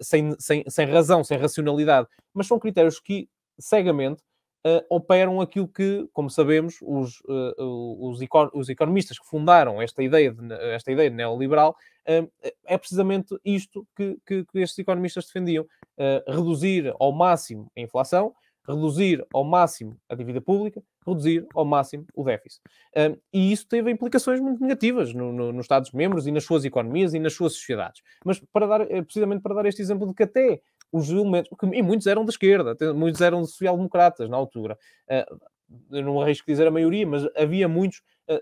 sem, sem, sem razão, sem racionalidade, mas são critérios que, cegamente, uh, operam aquilo que, como sabemos, os, uh, os, os, economistas que fundaram esta ideia, de, esta ideia de neoliberal, eh, é precisamente isto que, que, que estes economistas defendiam: reduzir ao máximo a inflação, reduzir ao máximo a dívida pública, reduzir ao máximo o déficit. Um, e isso teve implicações muito negativas no, no, nos Estados-membros e nas suas economias e nas suas sociedades. Mas para dar, precisamente para dar este exemplo de que até os elementos, e muitos eram da esquerda, muitos eram social-democratas na altura. Ah, eu não arrisco dizer a maioria, mas havia muitos, ah,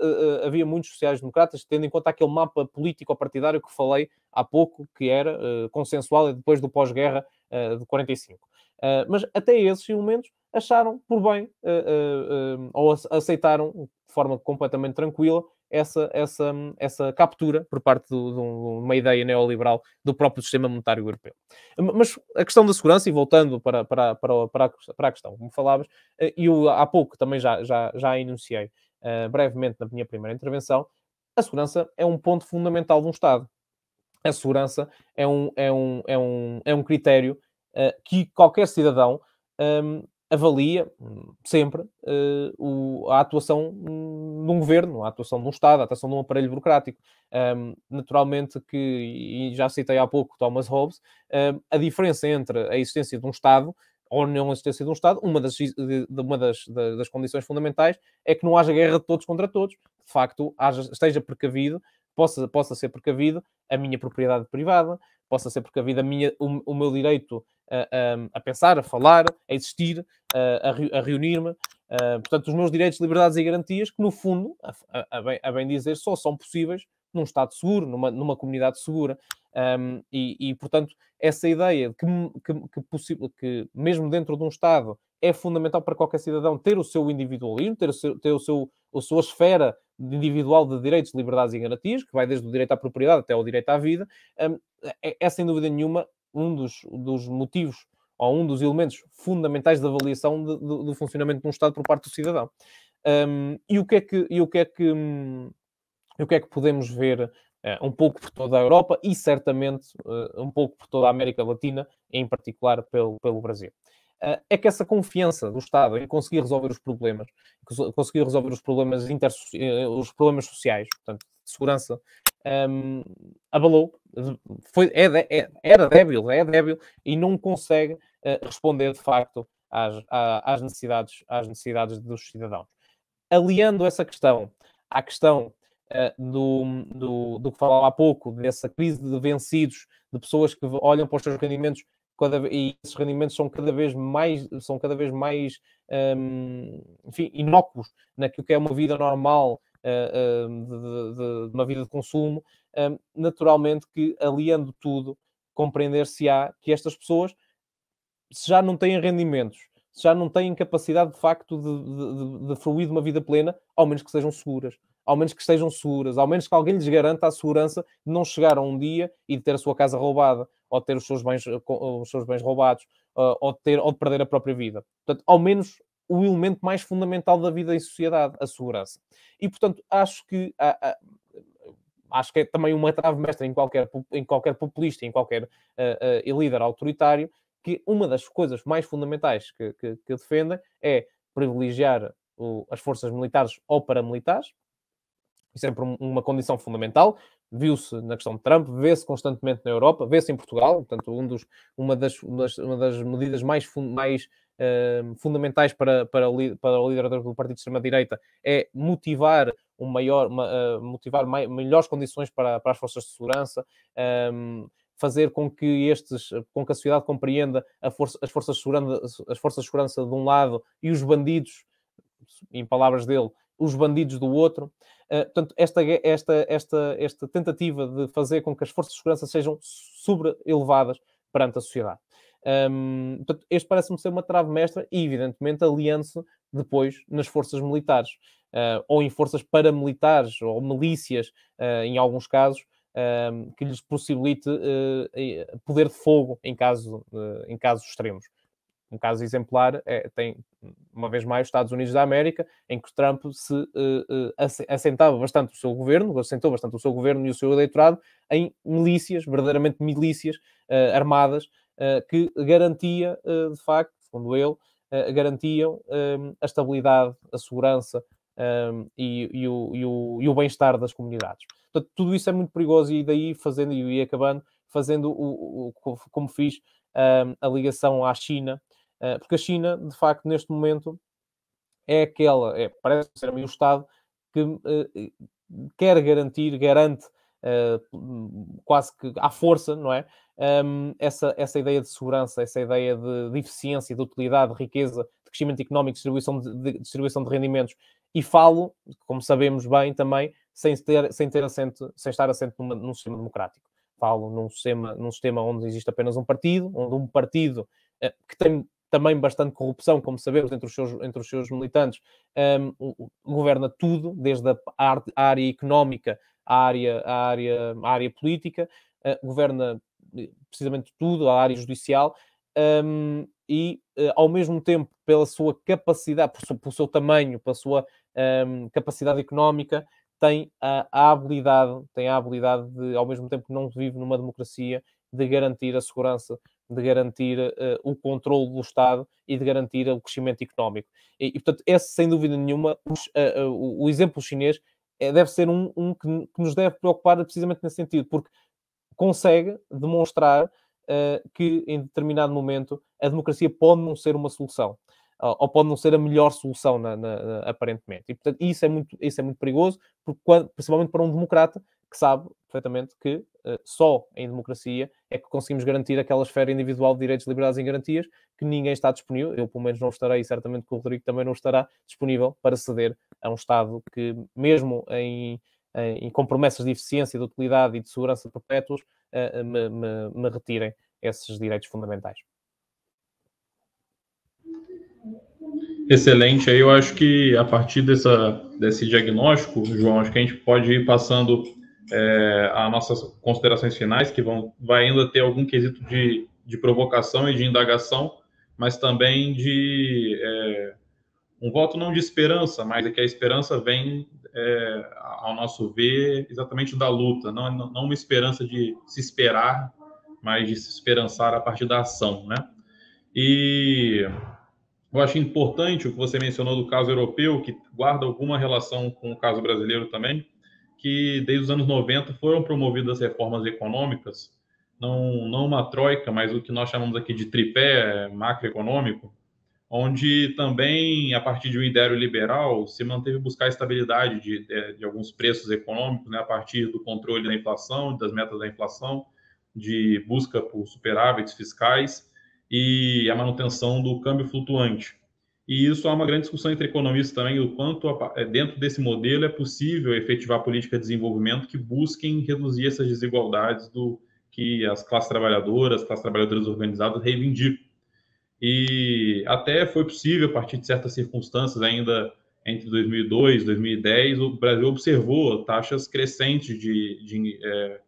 ah, havia muitos sociais-democratas, tendo em conta aquele mapa político-partidário que falei há pouco, que era consensual depois do pós-guerra de 45. Mas até esses elementos acharam por bem, ou aceitaram de forma completamente tranquila, essa, essa, essa captura por parte de uma ideia neoliberal do próprio sistema monetário europeu. Mas a questão da segurança, e voltando para, para, para, para, para a questão, como falavas, eh, e eu há pouco também já, já, já enunciei uh, brevemente na minha primeira intervenção, a segurança é um ponto fundamental de um Estado. A segurança é um, é um, é um, é um critério uh, que qualquer cidadão um, ehm, avalia sempre uh, o, a atuação num governo, a atuação de um Estado, a atuação de um aparelho burocrático. Um, naturalmente que, e já citei há pouco Thomas Hobbes, um, a diferença entre a existência de um Estado ou não existência de um Estado, uma, das, de, uma das, de, das condições fundamentais é que não haja guerra de todos contra todos. De facto, haja, esteja precavido, possa, possa ser precavido a minha propriedade privada, possa ser precavido a minha, o, o meu direito a, a pensar, a falar, a existir, a, a reunir-me. Ah, portanto, os meus direitos, liberdades e garantias, que no fundo, a, bem, a bem dizer, só são possíveis num Estado seguro, numa, numa comunidade segura. Um, ah, e, e, portanto, essa ideia de que, que, que, possível, que, mesmo dentro de um Estado, é fundamental para qualquer cidadão ter o seu individualismo, ter, o seu, ter o seu, a sua esfera individual de direitos, liberdades e garantias, que vai desde o direito à propriedade até o direito à vida, um, ah, é, é sem dúvida nenhuma um dos, dos motivos ou um dos elementos fundamentais da avaliação de, do funcionamento de um Estado por parte do cidadão. Um, e o que é que, e o que, é que, o que, é que podemos ver uh, um pouco por toda a Europa e certamente uh, um pouco por toda a América Latina, em particular pelo, pelo Brasil? Uh, é que essa confiança do Estado em conseguir resolver os problemas, conseguir resolver os problemas, inter, os problemas sociais, portanto, de segurança um, abalou. Foi, é, é, era débil, é débil e não consegue uh, responder de facto às, às, necessidades, às necessidades dos cidadãos. Aliando essa questão à questão uh, do, do, do que falava há pouco, dessa crise de vencidos, de pessoas que olham para os seus rendimentos cada, e esses rendimentos são cada vez mais, são cada vez mais um, enfim, inócuos naquilo que é uma vida normal eh, eh, de, de, uma vida de consumo, eh, naturalmente que aliando tudo, compreender-se-á que estas pessoas se já não têm rendimentos, se já não têm capacidade de facto de, de, de fruir de uma vida plena, ao menos que sejam seguras, ao menos que estejam seguras, ao menos que alguém lhes garanta a segurança de não chegar a um dia e de ter a sua casa roubada, ou de ter os seus bens, os seus bens roubados, ou, de ter, ou de perder a própria vida. Portanto, ao menos o elemento mais fundamental da vida em sociedade, a segurança. E, portanto, acho que acho que é também uma trave mestra em qualquer, em qualquer populista, em qualquer uh, uh, líder autoritário, que uma das coisas mais fundamentais que, que, que é privilegiar o, as forças militares ou paramilitares. Isso é sempre uma condição fundamental. Viu-se na questão de Trump, vê-se constantemente na Europa, vê-se em Portugal. Portanto, um dos, uma, das, uma, das, medidas mais, mais Ehm, fundamentais para, para, o, para o líder do partido de extrema-direita é motivar um maior, uma, uh, eh, motivar mai, melhores condições para, para as forças de segurança, um, ehm, fazer com que estes, com que a sociedade compreenda a força, as, forças de segurança, as forças de segurança de um lado e os bandidos, em palavras dele, os bandidos do outro. Uh, portanto, esta, esta, esta, esta tentativa de fazer com que as forças de segurança sejam sobre elevadas perante a sociedade. Um, portanto, este parece-me ser uma trave mestra e, evidentemente, aliando-se depois nas forças militares uh, ou em forças paramilitares ou milícias, uh, em alguns casos, que lhes possibilite uh, poder de fogo em, caso, em casos extremos. Um caso exemplar é, tem, uma vez mais, os Estados Unidos da América, em que Trump se assentava bastante o seu governo, assentou bastante o seu governo e o seu eleitorado em milícias, verdadeiramente milícias armadas, eh, que garantia, eh, de facto, segundo ele, eh, garantiam ehm, a estabilidade, a segurança ehm, e, e, o, e, o, e o bem-estar das comunidades. Portanto, tudo isso é muito perigoso e daí fazendo e acabando fazendo o, o como fiz ehm, a ligação à China, porque a China, de facto, neste momento é aquela, é, parece ser o Estado que quer garantir, garante uh, quase que à força, não é? Um, essa, essa ideia de segurança, essa ideia de, de, eficiência, de utilidade, de riqueza, de crescimento económico, distribuição de, de, distribuição de rendimentos, e falo, como sabemos bem também, sem, ter, sem, ter assente, sem estar assente numa, num sistema democrático. Falo num sistema, num sistema onde existe apenas um partido, onde um partido uh, que tem também bastante corrupção, como sabemos, entre os seus, entre os seus militantes, um, governa tudo, desde a área económica à área, a área, a área política, uh, governa eh, precisamente tudo, a área judicial, um, e uh, ao mesmo tempo, pela sua capacidade, seu, pelo seu tamanho, pela sua um, capacidade económica, tem a, a, habilidade, tem a habilidade de, ao mesmo tempo que não vive numa democracia, de garantir a segurança, de garantir uh, o controle do Estado e de garantir o crescimento económico. E, e portanto, esse, sem dúvida nenhuma, os, uh, o exemplo chinês é, deve ser um, um que, que, nos deve preocupar precisamente nesse sentido, porque consegue demonstrar uh, que em determinado momento a democracia pode não ser uma solução ou pode não ser a melhor solução, na, na, na, aparentemente. E, portanto, isso é muito, isso é muito perigoso, porque, quando, principalmente para um democrata que sabe perfeitamente que uh, só em democracia é que conseguimos garantir aquela esfera individual de direitos, liberdades e garantias que ninguém está disponível, eu pelo menos não estarei, e certamente que o Rodrigo também não estará disponível para ceder a é um Estado que, mesmo em, em compromessas de eficiência, de utilidade e de segurança perpétuos, eh, eh, me, me, me retirem esses direitos fundamentais. Excelente. Aí eu acho que a partir dessa, desse diagnóstico, João, acho que a gente pode ir passando é, nossas considerações finais, que vão vai ainda ter algum quesito de, de provocação e de indagação, mas também de é, um voto não de esperança, mas é que a esperança vem, é, ao nosso ver, exatamente da luta, não, não uma esperança de se esperar, mas de se esperançar a partir da ação, né? E eu acho importante o que você mencionou do caso europeu, que guarda alguma relação com o caso brasileiro também, que desde os anos 90 foram promovidas reformas econômicas, não, não uma troika, mas o que nós chamamos aqui de tripé macroeconômico, onde também, a partir de um ideário liberal, se manteve buscar a estabilidade de, de, de alguns preços econômicos, né, a partir do controle da inflação, das metas da inflação, de busca por superávites fiscais e a manutenção do câmbio flutuante. E isso há uma grande discussão entre economistas também, o quanto a, é, dentro desse modelo é possível efetivar política de desenvolvimento que busquem reduzir essas desigualdades do que as classes trabalhadoras, as classes trabalhadoras organizadas reivindicam e até foi possível, a partir de certas circunstâncias, ainda entre 2002 e 2010, o Brasil observou taxas crescentes de, de é,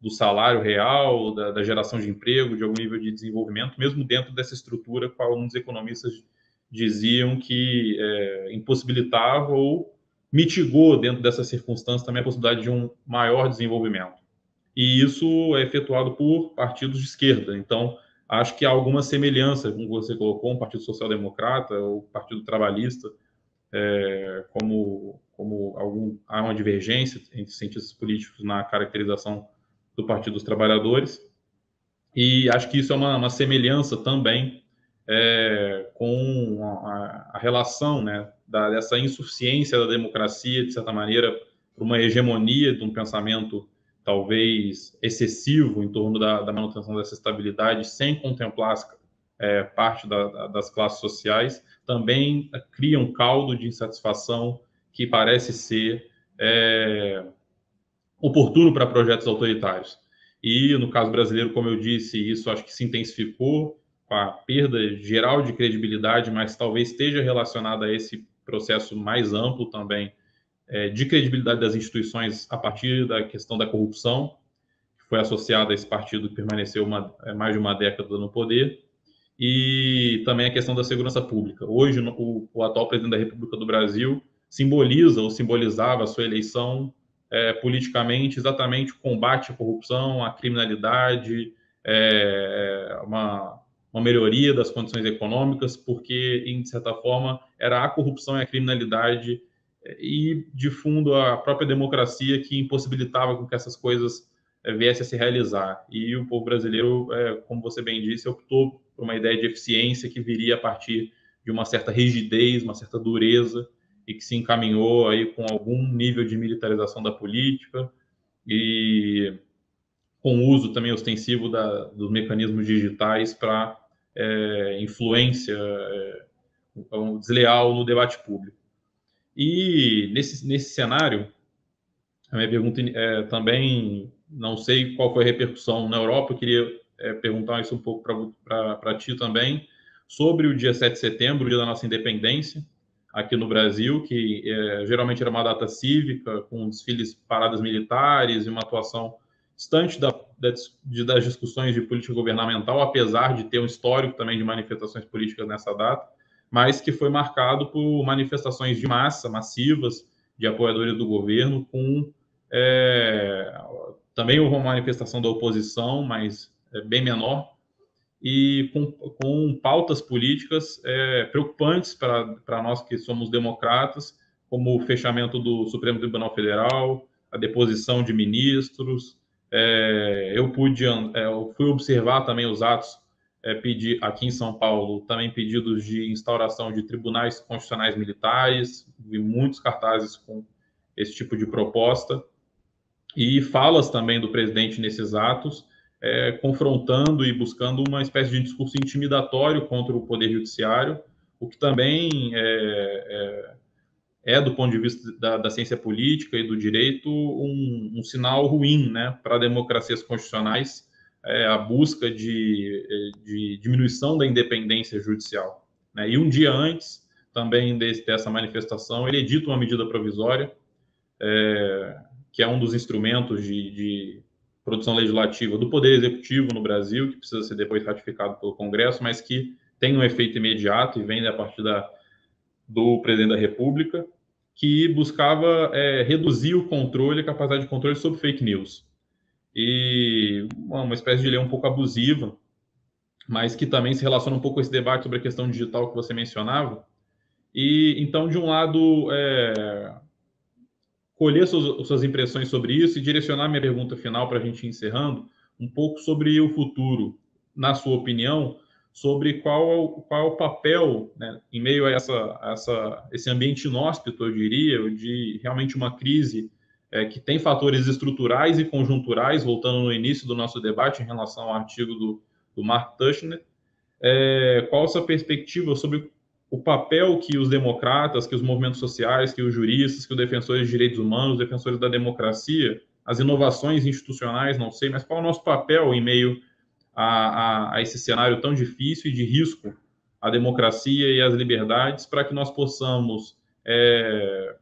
do salário real, da, da, geração de emprego, de algum nível de desenvolvimento, mesmo dentro dessa estrutura que alguns economistas diziam que é, impossibilitava ou mitigou dentro dessa circunstância também a possibilidade de um maior desenvolvimento. E isso é efetuado por partidos de esquerda. Então, acho que há alguma semelhança, como você colocou, um Partido Social Democrata ou um Partido Trabalhista, é, como, como algum, há uma divergência entre cientistas políticos na caracterização do Partido dos Trabalhadores, e acho que isso é uma, uma semelhança também é, com a, a, relação né, da, dessa insuficiência da democracia, de certa maneira, para uma hegemonia de um pensamento talvez excessivo em torno da, da manutenção dessa estabilidade, sem contemplar as, é, parte da, da, das classes sociais, também cria um caldo de insatisfação que parece ser é, oportuno para projetos autoritários. E, no caso brasileiro, como eu disse, isso acho que se intensificou com a perda geral de credibilidade, mas talvez esteja relacionada a esse processo mais amplo também é, de credibilidade das instituições a partir da questão da corrupção, que foi associada a esse partido que permaneceu uma, é, mais de uma década no poder, e também a questão da segurança pública. Hoje, no, o, o, atual presidente da República do Brasil simboliza ou simbolizava a sua eleição é, politicamente exatamente o combate à corrupção, à criminalidade, é, uma, uma melhoria das condições econômicas, porque, em certa forma, era a corrupção e a criminalidade e de fundo a própria democracia que impossibilitava com que essas coisas eh, viessem a se realizar. E o povo brasileiro, eh, como você bem disse, optou por uma ideia de eficiência que viria a partir de uma certa rigidez, uma certa dureza e que se encaminhou aí com algum nível de militarização da política e com uso também ostensivo da, dos mecanismos digitais para é, eh, influência é, desleal no debate público. E nesse, nesse cenário, a minha pergunta é, também, não sei qual foi a repercussão na Europa, eu queria é, perguntar isso um pouco para ti também, sobre o dia 7 de setembro, o dia da nossa independência, aqui no Brasil, que é, geralmente era uma data cívica, com desfiles, paradas militares e uma atuação distante da, da, de, das discussões de política governamental, apesar de ter um histórico também de manifestações políticas nessa data mas que foi marcado por manifestações de massa, massivas, de apoiadores do governo, com é, também uma manifestação da oposição, mas é, bem menor, e com, com pautas políticas é, preocupantes para nós que somos democratas, como o fechamento do Supremo Tribunal Federal, a deposição de ministros. É, eu pude, é, eu fui observar também os atos é, pedir aqui em São Paulo também pedidos de instauração de tribunais constitucionais militares, vi muitos cartazes com esse tipo de proposta, e falas também do presidente nesses atos, é, confrontando e buscando uma espécie de discurso intimidatório contra o Poder Judiciário, o que também é, é, é do ponto de vista da, da, ciência política e do direito, um, um sinal ruim né, para democracias constitucionais é, a busca de, é, de, diminuição da independência judicial. Né? E um dia antes também desse, dessa manifestação, ele edita uma medida provisória, é, que é um dos instrumentos de, de, produção legislativa do Poder Executivo no Brasil, que precisa ser depois ratificado pelo Congresso, mas que tem um efeito imediato e vem a partir da, do presidente da República, que buscava é, reduzir o controle, a capacidade de controle sobre fake news e é uma espécie de lei um pouco abusiva, mas que também se relaciona um pouco com esse debate sobre a questão digital que você mencionava. E então, de um lado, é, colher suas, suas impressões sobre isso e direcionar minha pergunta final para a gente ir encerrando um pouco sobre o futuro, na sua opinião, sobre qual, qual o papel, né, em meio a essa, essa, esse ambiente inóspito, eu diria, de realmente uma crise é, que tem fatores estruturais e conjunturais, voltando no início do nosso debate em relação ao artigo do, do Mark Tushner, é, qual sua perspectiva sobre o papel que os democratas, que os movimentos sociais, que os juristas, que os defensores de direitos humanos, os defensores da democracia, as inovações institucionais, não sei, mas qual é o nosso papel em meio a, a, a esse cenário tão difícil e de risco à democracia e às liberdades para que nós possamos é,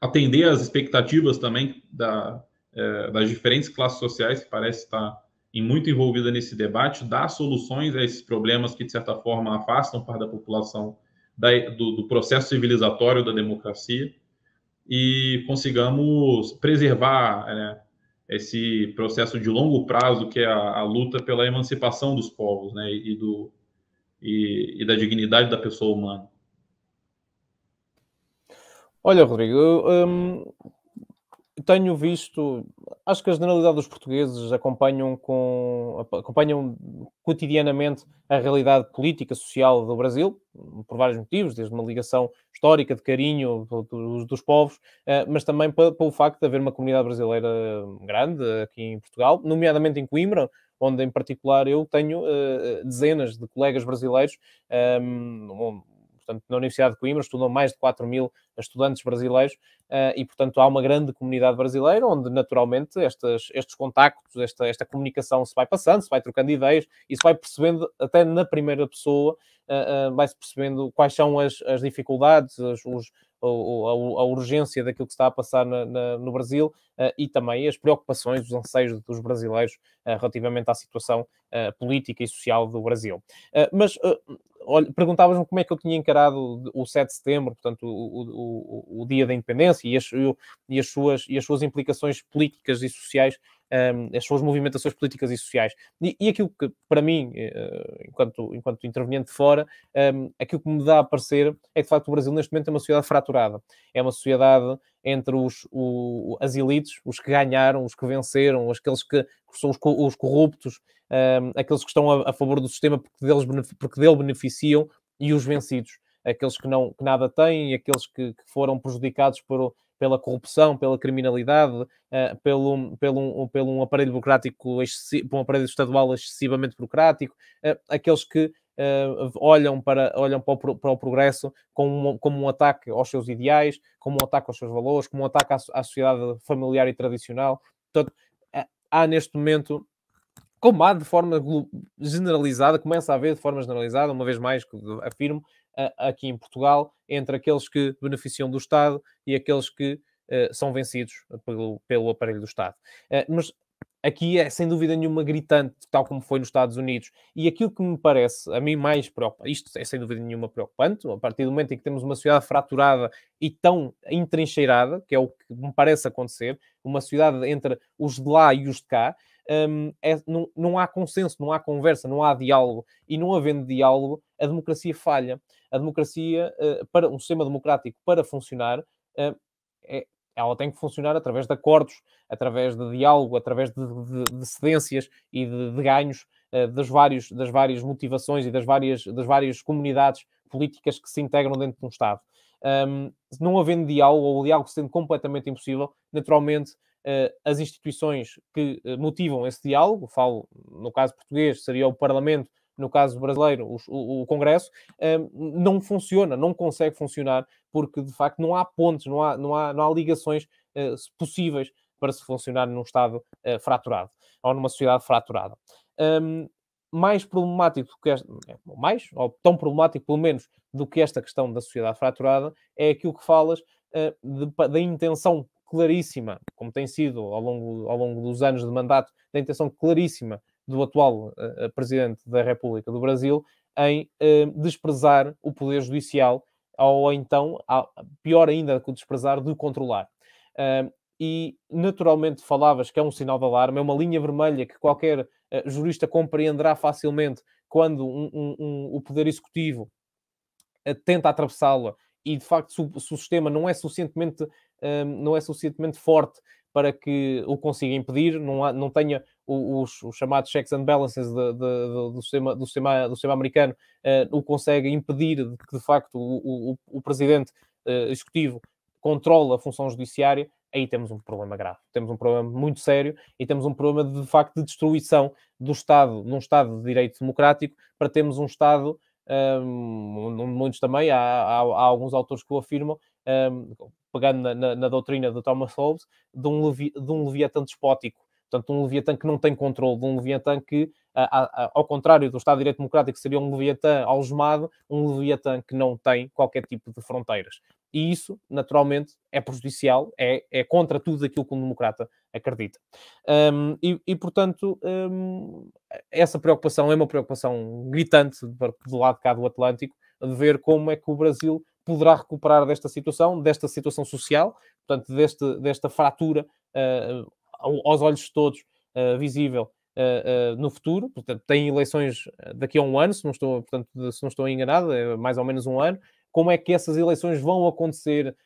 atender às expectativas também da, é, das diferentes classes sociais, que parece estar em muito envolvida nesse debate, dar soluções a esses problemas que, de certa forma, afastam parte da população da, do, do processo civilizatório da democracia e consigamos preservar né, esse processo de longo prazo que é a, a luta pela emancipação dos povos né, e, do, e, e da dignidade da pessoa humana. Olha, Rodrigo, eu, hum, tenho visto, acho que a generalidade dos portugueses acompanham, com, acompanham cotidianamente a realidade política, social do Brasil, por vários motivos, desde uma ligação histórica de carinho dos, dos povos, eh, mas também pelo facto de haver uma comunidade brasileira grande aqui em Portugal, nomeadamente em Coimbra, onde em particular eu tenho eh, dezenas de colegas brasileiros, hum, Portanto, na Universidade de Coimbra estudam mais de 4 mil estudantes brasileiros eh, e, portanto, há uma grande comunidade brasileira onde, naturalmente, estes estes contactos, esta, esta comunicação se vai passando, se vai trocando ideias e se vai percebendo, até na primeira pessoa, eh, eh, vai-se percebendo quais são as, as dificuldades, os, ou, a, urgência daquilo que está a passar na, na, no Brasil uh, e também as preocupações, os anseios dos brasileiros uh, relativamente à situação uh, política e social do Brasil. mas uh, perguntavas-me como é que eu tinha encarado o 7 de setembro, portanto, o, o, o, o dia da independência e as, e as, suas, e as suas implicações políticas e sociais as suas movimentações políticas e sociais. E, e aquilo que, para mim, eh, enquanto, enquanto interveniente fora, aquilo que me dá a parecer é que, de facto, o Brasil neste momento é uma sociedade fraturada. É uma sociedade entre os, o, as elites, os que ganharam, os que venceram, aqueles que, que são os, os corruptos, aqueles que estão a, a, favor do sistema porque, deles, porque dele beneficiam, e os vencidos aqueles que, não, que nada têm, aqueles que, que foram prejudicados por, pela corrupção, pela criminalidade, uh, pelo, pelo, um, pelo um aparelho burocrático, um aparelho estadual excessivamente burocrático, uh, aqueles que Uh, olham, para, olham para, o, para o progresso como, um, como um ataque aos seus ideais, como um ataque aos seus valores, como um ataque à, à sociedade familiar e tradicional. Portanto, há neste momento, como há de forma generalizada, começa a haver de forma generalizada, uma vez mais, afirmo, aqui em Portugal entre aqueles que beneficiam do Estado e aqueles que eh, são vencidos pelo, pelo aparelho do Estado. Eh, mas aqui é sem dúvida nenhuma gritante, tal como foi nos Estados Unidos. E aquilo que me parece, a mim mais preocupante, isto é sem dúvida nenhuma preocupante, a partir do momento em que temos uma sociedade fraturada e tão entrincheirada, que é o que me parece acontecer, uma sociedade entre os de lá e os de cá, um, é, não, não há consenso, não há conversa, não há diálogo. E não havendo diálogo, a democracia falha. A democracia, uh, para um sistema democrático para funcionar, uh, é, ela tem que funcionar através de acordos, através de diálogo, através de, de, de cedências e de, de ganhos uh, das, vários, das várias motivações e das várias, das várias comunidades políticas que se integram dentro de um Estado. Um, não havendo diálogo ou o diálogo sendo completamente impossível, naturalmente eh, as instituições que eh, motivam esse diálogo, falo no caso português, seria o Parlamento, no caso brasileiro, o, o, Congresso, ehm, não funciona, não consegue funcionar, porque de facto não há pontes, não há, não há, não há ligações eh, possíveis para se funcionar num Estado fraturado ou numa sociedade fraturada. Ehm, mais problemático que esta, é, mais, ou tão problemático pelo menos, do que esta questão da sociedade fraturada, é aquilo que falas da intenção claríssima, como tem sido ao longo, ao longo dos anos de mandato, da intenção claríssima do atual uh, Presidente da República do Brasil em uh, desprezar o poder judicial, ou então, pior ainda que desprezar, de controlar. Uh, e naturalmente falavas que é um sinal de alarme, é uma linha vermelha que qualquer jurista compreenderá facilmente quando um, um, um, o poder executivo tenta atravessá-la e de facto se o, sistema não é suficientemente Hum, não é suficientemente forte para que o consiga impedir, não, há, não tenha os, os, chamados checks and balances de, de, de, do, sistema, do, sistema, do sistema americano, uh, o consegue impedir de que, de facto, o, o, o presidente uh, executivo controle a função judiciária, aí temos um problema grave. Temos um problema muito sério e temos um problema, de, de facto, de destruição do Estado, num Estado de direito democrático, para termos um Estado, um, muitos também, há, há, há alguns autores que o afirmam, um, pegando na, na, na, doutrina do Thomas Hobbes, de um, levi, de um leviatã despótico. Portanto, um leviatã que não tem controle, de um leviatã que, a, a, ao contrário do Estado de Direito Democrático, seria um leviatã algemado, um leviatã que não tem qualquer tipo de fronteiras. E isso, naturalmente, é prejudicial, é, é contra tudo aquilo que um democrata acredita. Um, e, e, portanto, um, essa preocupação é uma preocupação gritante do lado cá do Atlântico, de ver como é que o Brasil poderá recuperar desta situação, desta situação social, portanto, deste, desta fratura uh, aos olhos de todos uh, visível uh, no futuro. Portanto, tem eleições daqui a um ano, se não, estou, portanto, se não estou enganado, é mais ou menos um ano. Como é que essas eleições vão acontecer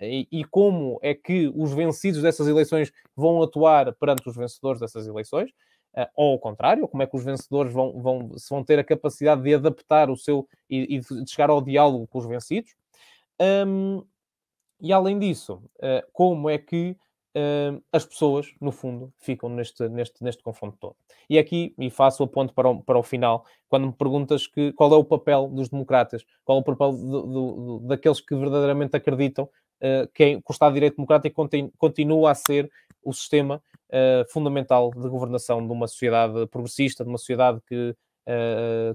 e, e como é que os vencidos dessas eleições vão atuar perante os vencedores dessas eleições? uh, ou ao contrário, como é que os vencedores vão, vão, se vão ter a capacidade de adaptar o seu e, e de chegar ao diálogo com os vencidos. Um, e além disso, uh, como é que uh, as pessoas, no fundo, ficam neste, neste, neste confronto todo? E aqui, e faço o aponto para o, para o final, quando me perguntas que, qual é o papel dos democratas, qual é o papel do, do, do, daqueles que verdadeiramente acreditam uh, que, é que o Estado de Direito Democrático continu, continua a ser o sistema eh, fundamental de governação de uma sociedade progressista, de uma sociedade que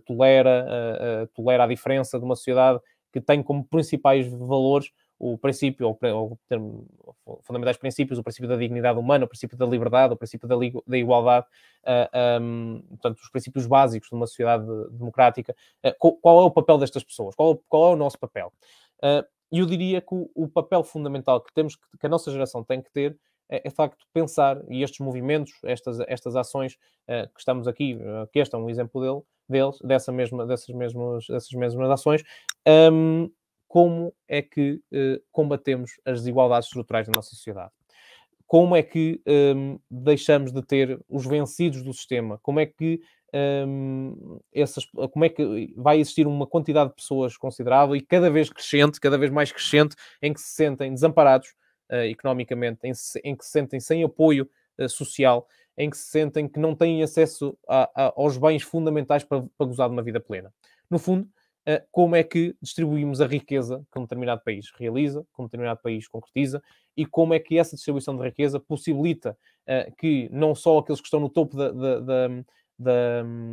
tolera, tolera a diferença, de uma sociedade que tem como principais valores o princípio, ou, ou termo, fundamentais princípios, o princípio da dignidade humana, o princípio da liberdade, o princípio da, da igualdade, uh, ah, um, portanto, os princípios básicos de uma sociedade democrática. Uh, qual, é o papel destas pessoas? Qual, qual é o nosso papel? Ah, e uh, eu diria que o, o, papel fundamental que temos, que, que, a nossa geração tem que ter, é, é de facto pensar, e estes movimentos, estas, estas ações que estamos aqui, que este é um exemplo dele, deles, dessa mesma, dessas, mesmas, dessas mesmas ações, um, como é que uh, combatemos as desigualdades estruturais na nossa sociedade. Como é que um, deixamos de ter os vencidos do sistema? Como é que um, essas, como é que vai existir uma quantidade de pessoas considerável e cada vez crescente, cada vez mais crescente, em que se sentem desamparados uh, economicamente, em, em, que se sentem sem apoio uh, social em que se sentem que não têm acesso a, a, aos bens fundamentais para, para gozar de uma vida plena. No fundo, eh, como é que distribuímos a riqueza que um determinado país realiza, que um determinado país concretiza, e como é que essa distribuição de riqueza possibilita uh, que não só aqueles que estão no topo da, da, da,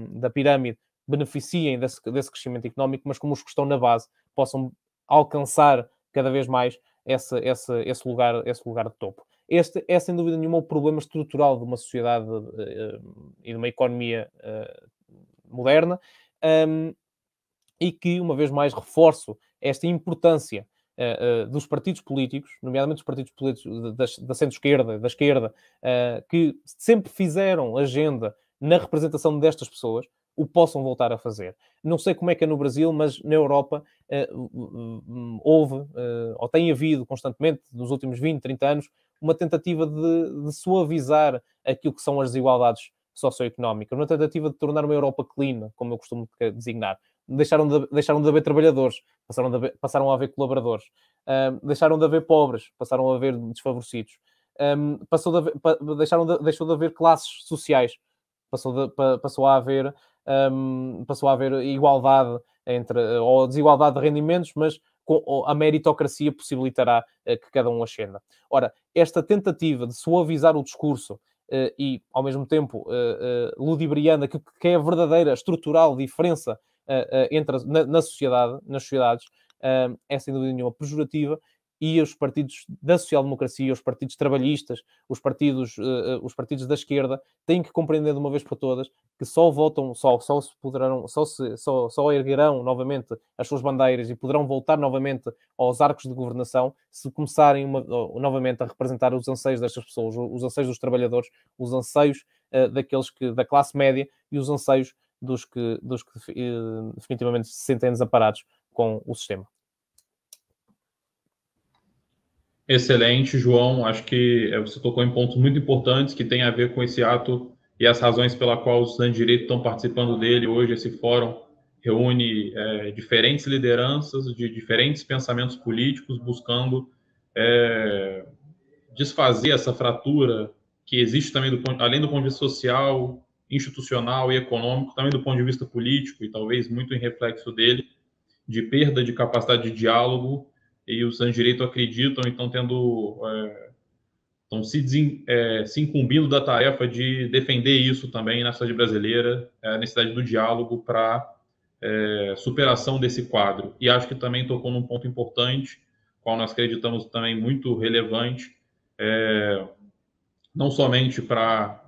da pirâmide beneficiem desse, desse, crescimento económico, mas como os que estão na base possam alcançar cada vez mais esse, esse, esse lugar, esse lugar de topo este é sem dúvida nenhuma o problema estrutural de uma sociedade uh, e de uma economia uh, moderna um, e que, uma vez mais, reforço esta importância uh, dos partidos políticos, nomeadamente os partidos políticos da, da centro-esquerda, da esquerda, que sempre fizeram agenda na representação destas pessoas, o possam voltar a fazer. Não sei como é que é no Brasil, mas na Europa hum, hum, houve, ou tem havido constantemente, nos últimos 20, 30 anos, uma tentativa de, de suavizar aquilo que são as desigualdades socioeconómicas, uma tentativa de tornar uma Europa clean, como eu costumo designar. Deixaram de, deixaram de haver trabalhadores, passaram, de passaram a haver colaboradores, uh, deixaram de haver pobres, passaram a haver desfavorecidos, um, passou de haver, pa, deixaram de, deixou de haver classes sociais, passou, de, pa, passou a haver um, passou a haver igualdade entre, ou desigualdade de rendimentos, mas a meritocracia possibilitará eh, que cada um ascenda. Ora, esta tentativa de suavizar o discurso eh, e, ao mesmo tempo, eh, ludibriando aquilo que é a verdadeira, estrutural diferença entre, na, na sociedade, nas sociedades, é sem dúvida nenhuma pejorativa e os partidos da social-democracia, os partidos trabalhistas, os partidos, uh, os partidos da esquerda têm que compreender de uma vez por todas que só votam, só, só se poderão, só, se, só, só erguerão novamente as suas bandeiras e poderão voltar novamente aos arcos de governação se começarem uma, novamente a representar os anseios destas pessoas, os anseios dos trabalhadores, os anseios uh, daqueles que, da classe média e os anseios dos que, dos que uh, definitivamente se sentem desamparados com o sistema. Excelente, João. Acho que eh, você tocou em pontos muito importantes que tem a ver com esse ato e as razões pela qual os estudantes de direito estão participando dele. Hoje, esse fórum reúne é, diferentes lideranças de diferentes pensamentos políticos, buscando é, desfazer essa fratura que existe também, do, além do ponto de vista social, institucional e econômico, também do ponto de vista político, e talvez muito em reflexo dele, de perda de capacidade de diálogo e os direito acreditam e estão tendo. estão é, se, é, se incumbindo da tarefa de defender isso também na sociedade brasileira, é, a necessidade do diálogo para é, superação desse quadro. E acho que também tocou num ponto importante, qual nós acreditamos também muito relevante, é, não somente para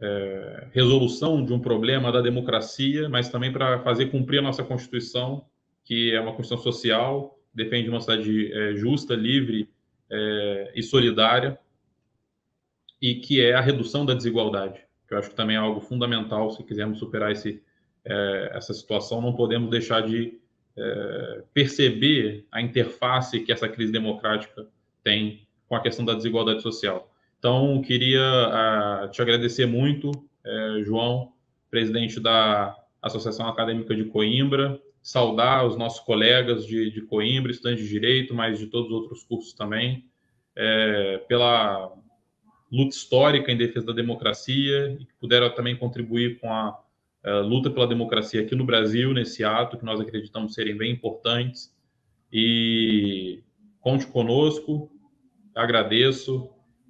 é, resolução de um problema da democracia, mas também para fazer cumprir a nossa Constituição, que é uma Constituição social, defende uma cidade é, justa, livre é, e solidária, e que é a redução da desigualdade, que eu acho que também é algo fundamental se quisermos superar esse, é, essa situação. Não podemos deixar de é, perceber a interface que essa crise democrática tem com a questão da desigualdade social. Então, queria te agradecer muito, é, João, presidente da Associação Acadêmica de Coimbra, saudar os nossos colegas de, de Coimbra, estudantes de Direito, mas de todos os outros cursos também, é, pela luta histórica em defesa da democracia e que puderam também contribuir com a, a é, luta pela democracia aqui no Brasil, nesse ato que nós acreditamos serem bem importantes. E conte conosco, agradeço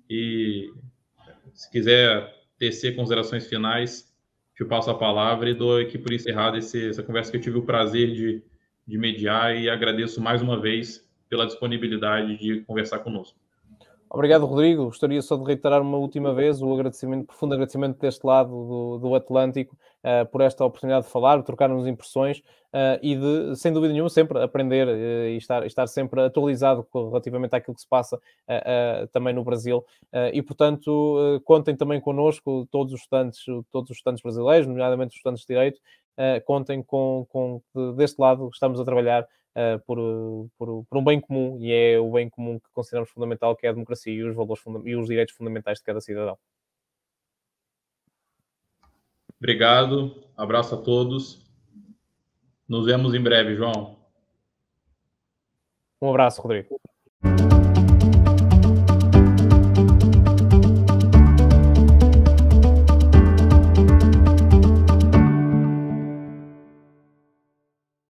e se quiser tecer considerações finais, eu passo a palavra e dou aqui por encerrada essa conversa que eu tive o prazer de, de mediar e agradeço mais uma vez pela disponibilidade de conversar conosco. Obrigado, Rodrigo. Gostaria só de reiterar uma última vez o agradecimento, profundo agradecimento deste lado do, do Atlântico uh, por esta oportunidade de falar, de trocarmos impressões uh, e de, sem dúvida nenhuma, sempre aprender uh, e estar, estar sempre atualizado relativamente àquilo que se passa também no Brasil. e, portanto, contem também connosco, todos os estudantes, todos os estudantes brasileiros, nomeadamente os estudantes de Direito, contem com, com deste lado, estamos a trabalhar uh, por, por, por, um bem comum, e é o bem comum que consideramos fundamental, que é a democracia e os valores e os direitos fundamentais de cada cidadão. Obrigado, abraço a todos. Nos vemos em breve, João. Um abraço, Rodrigo.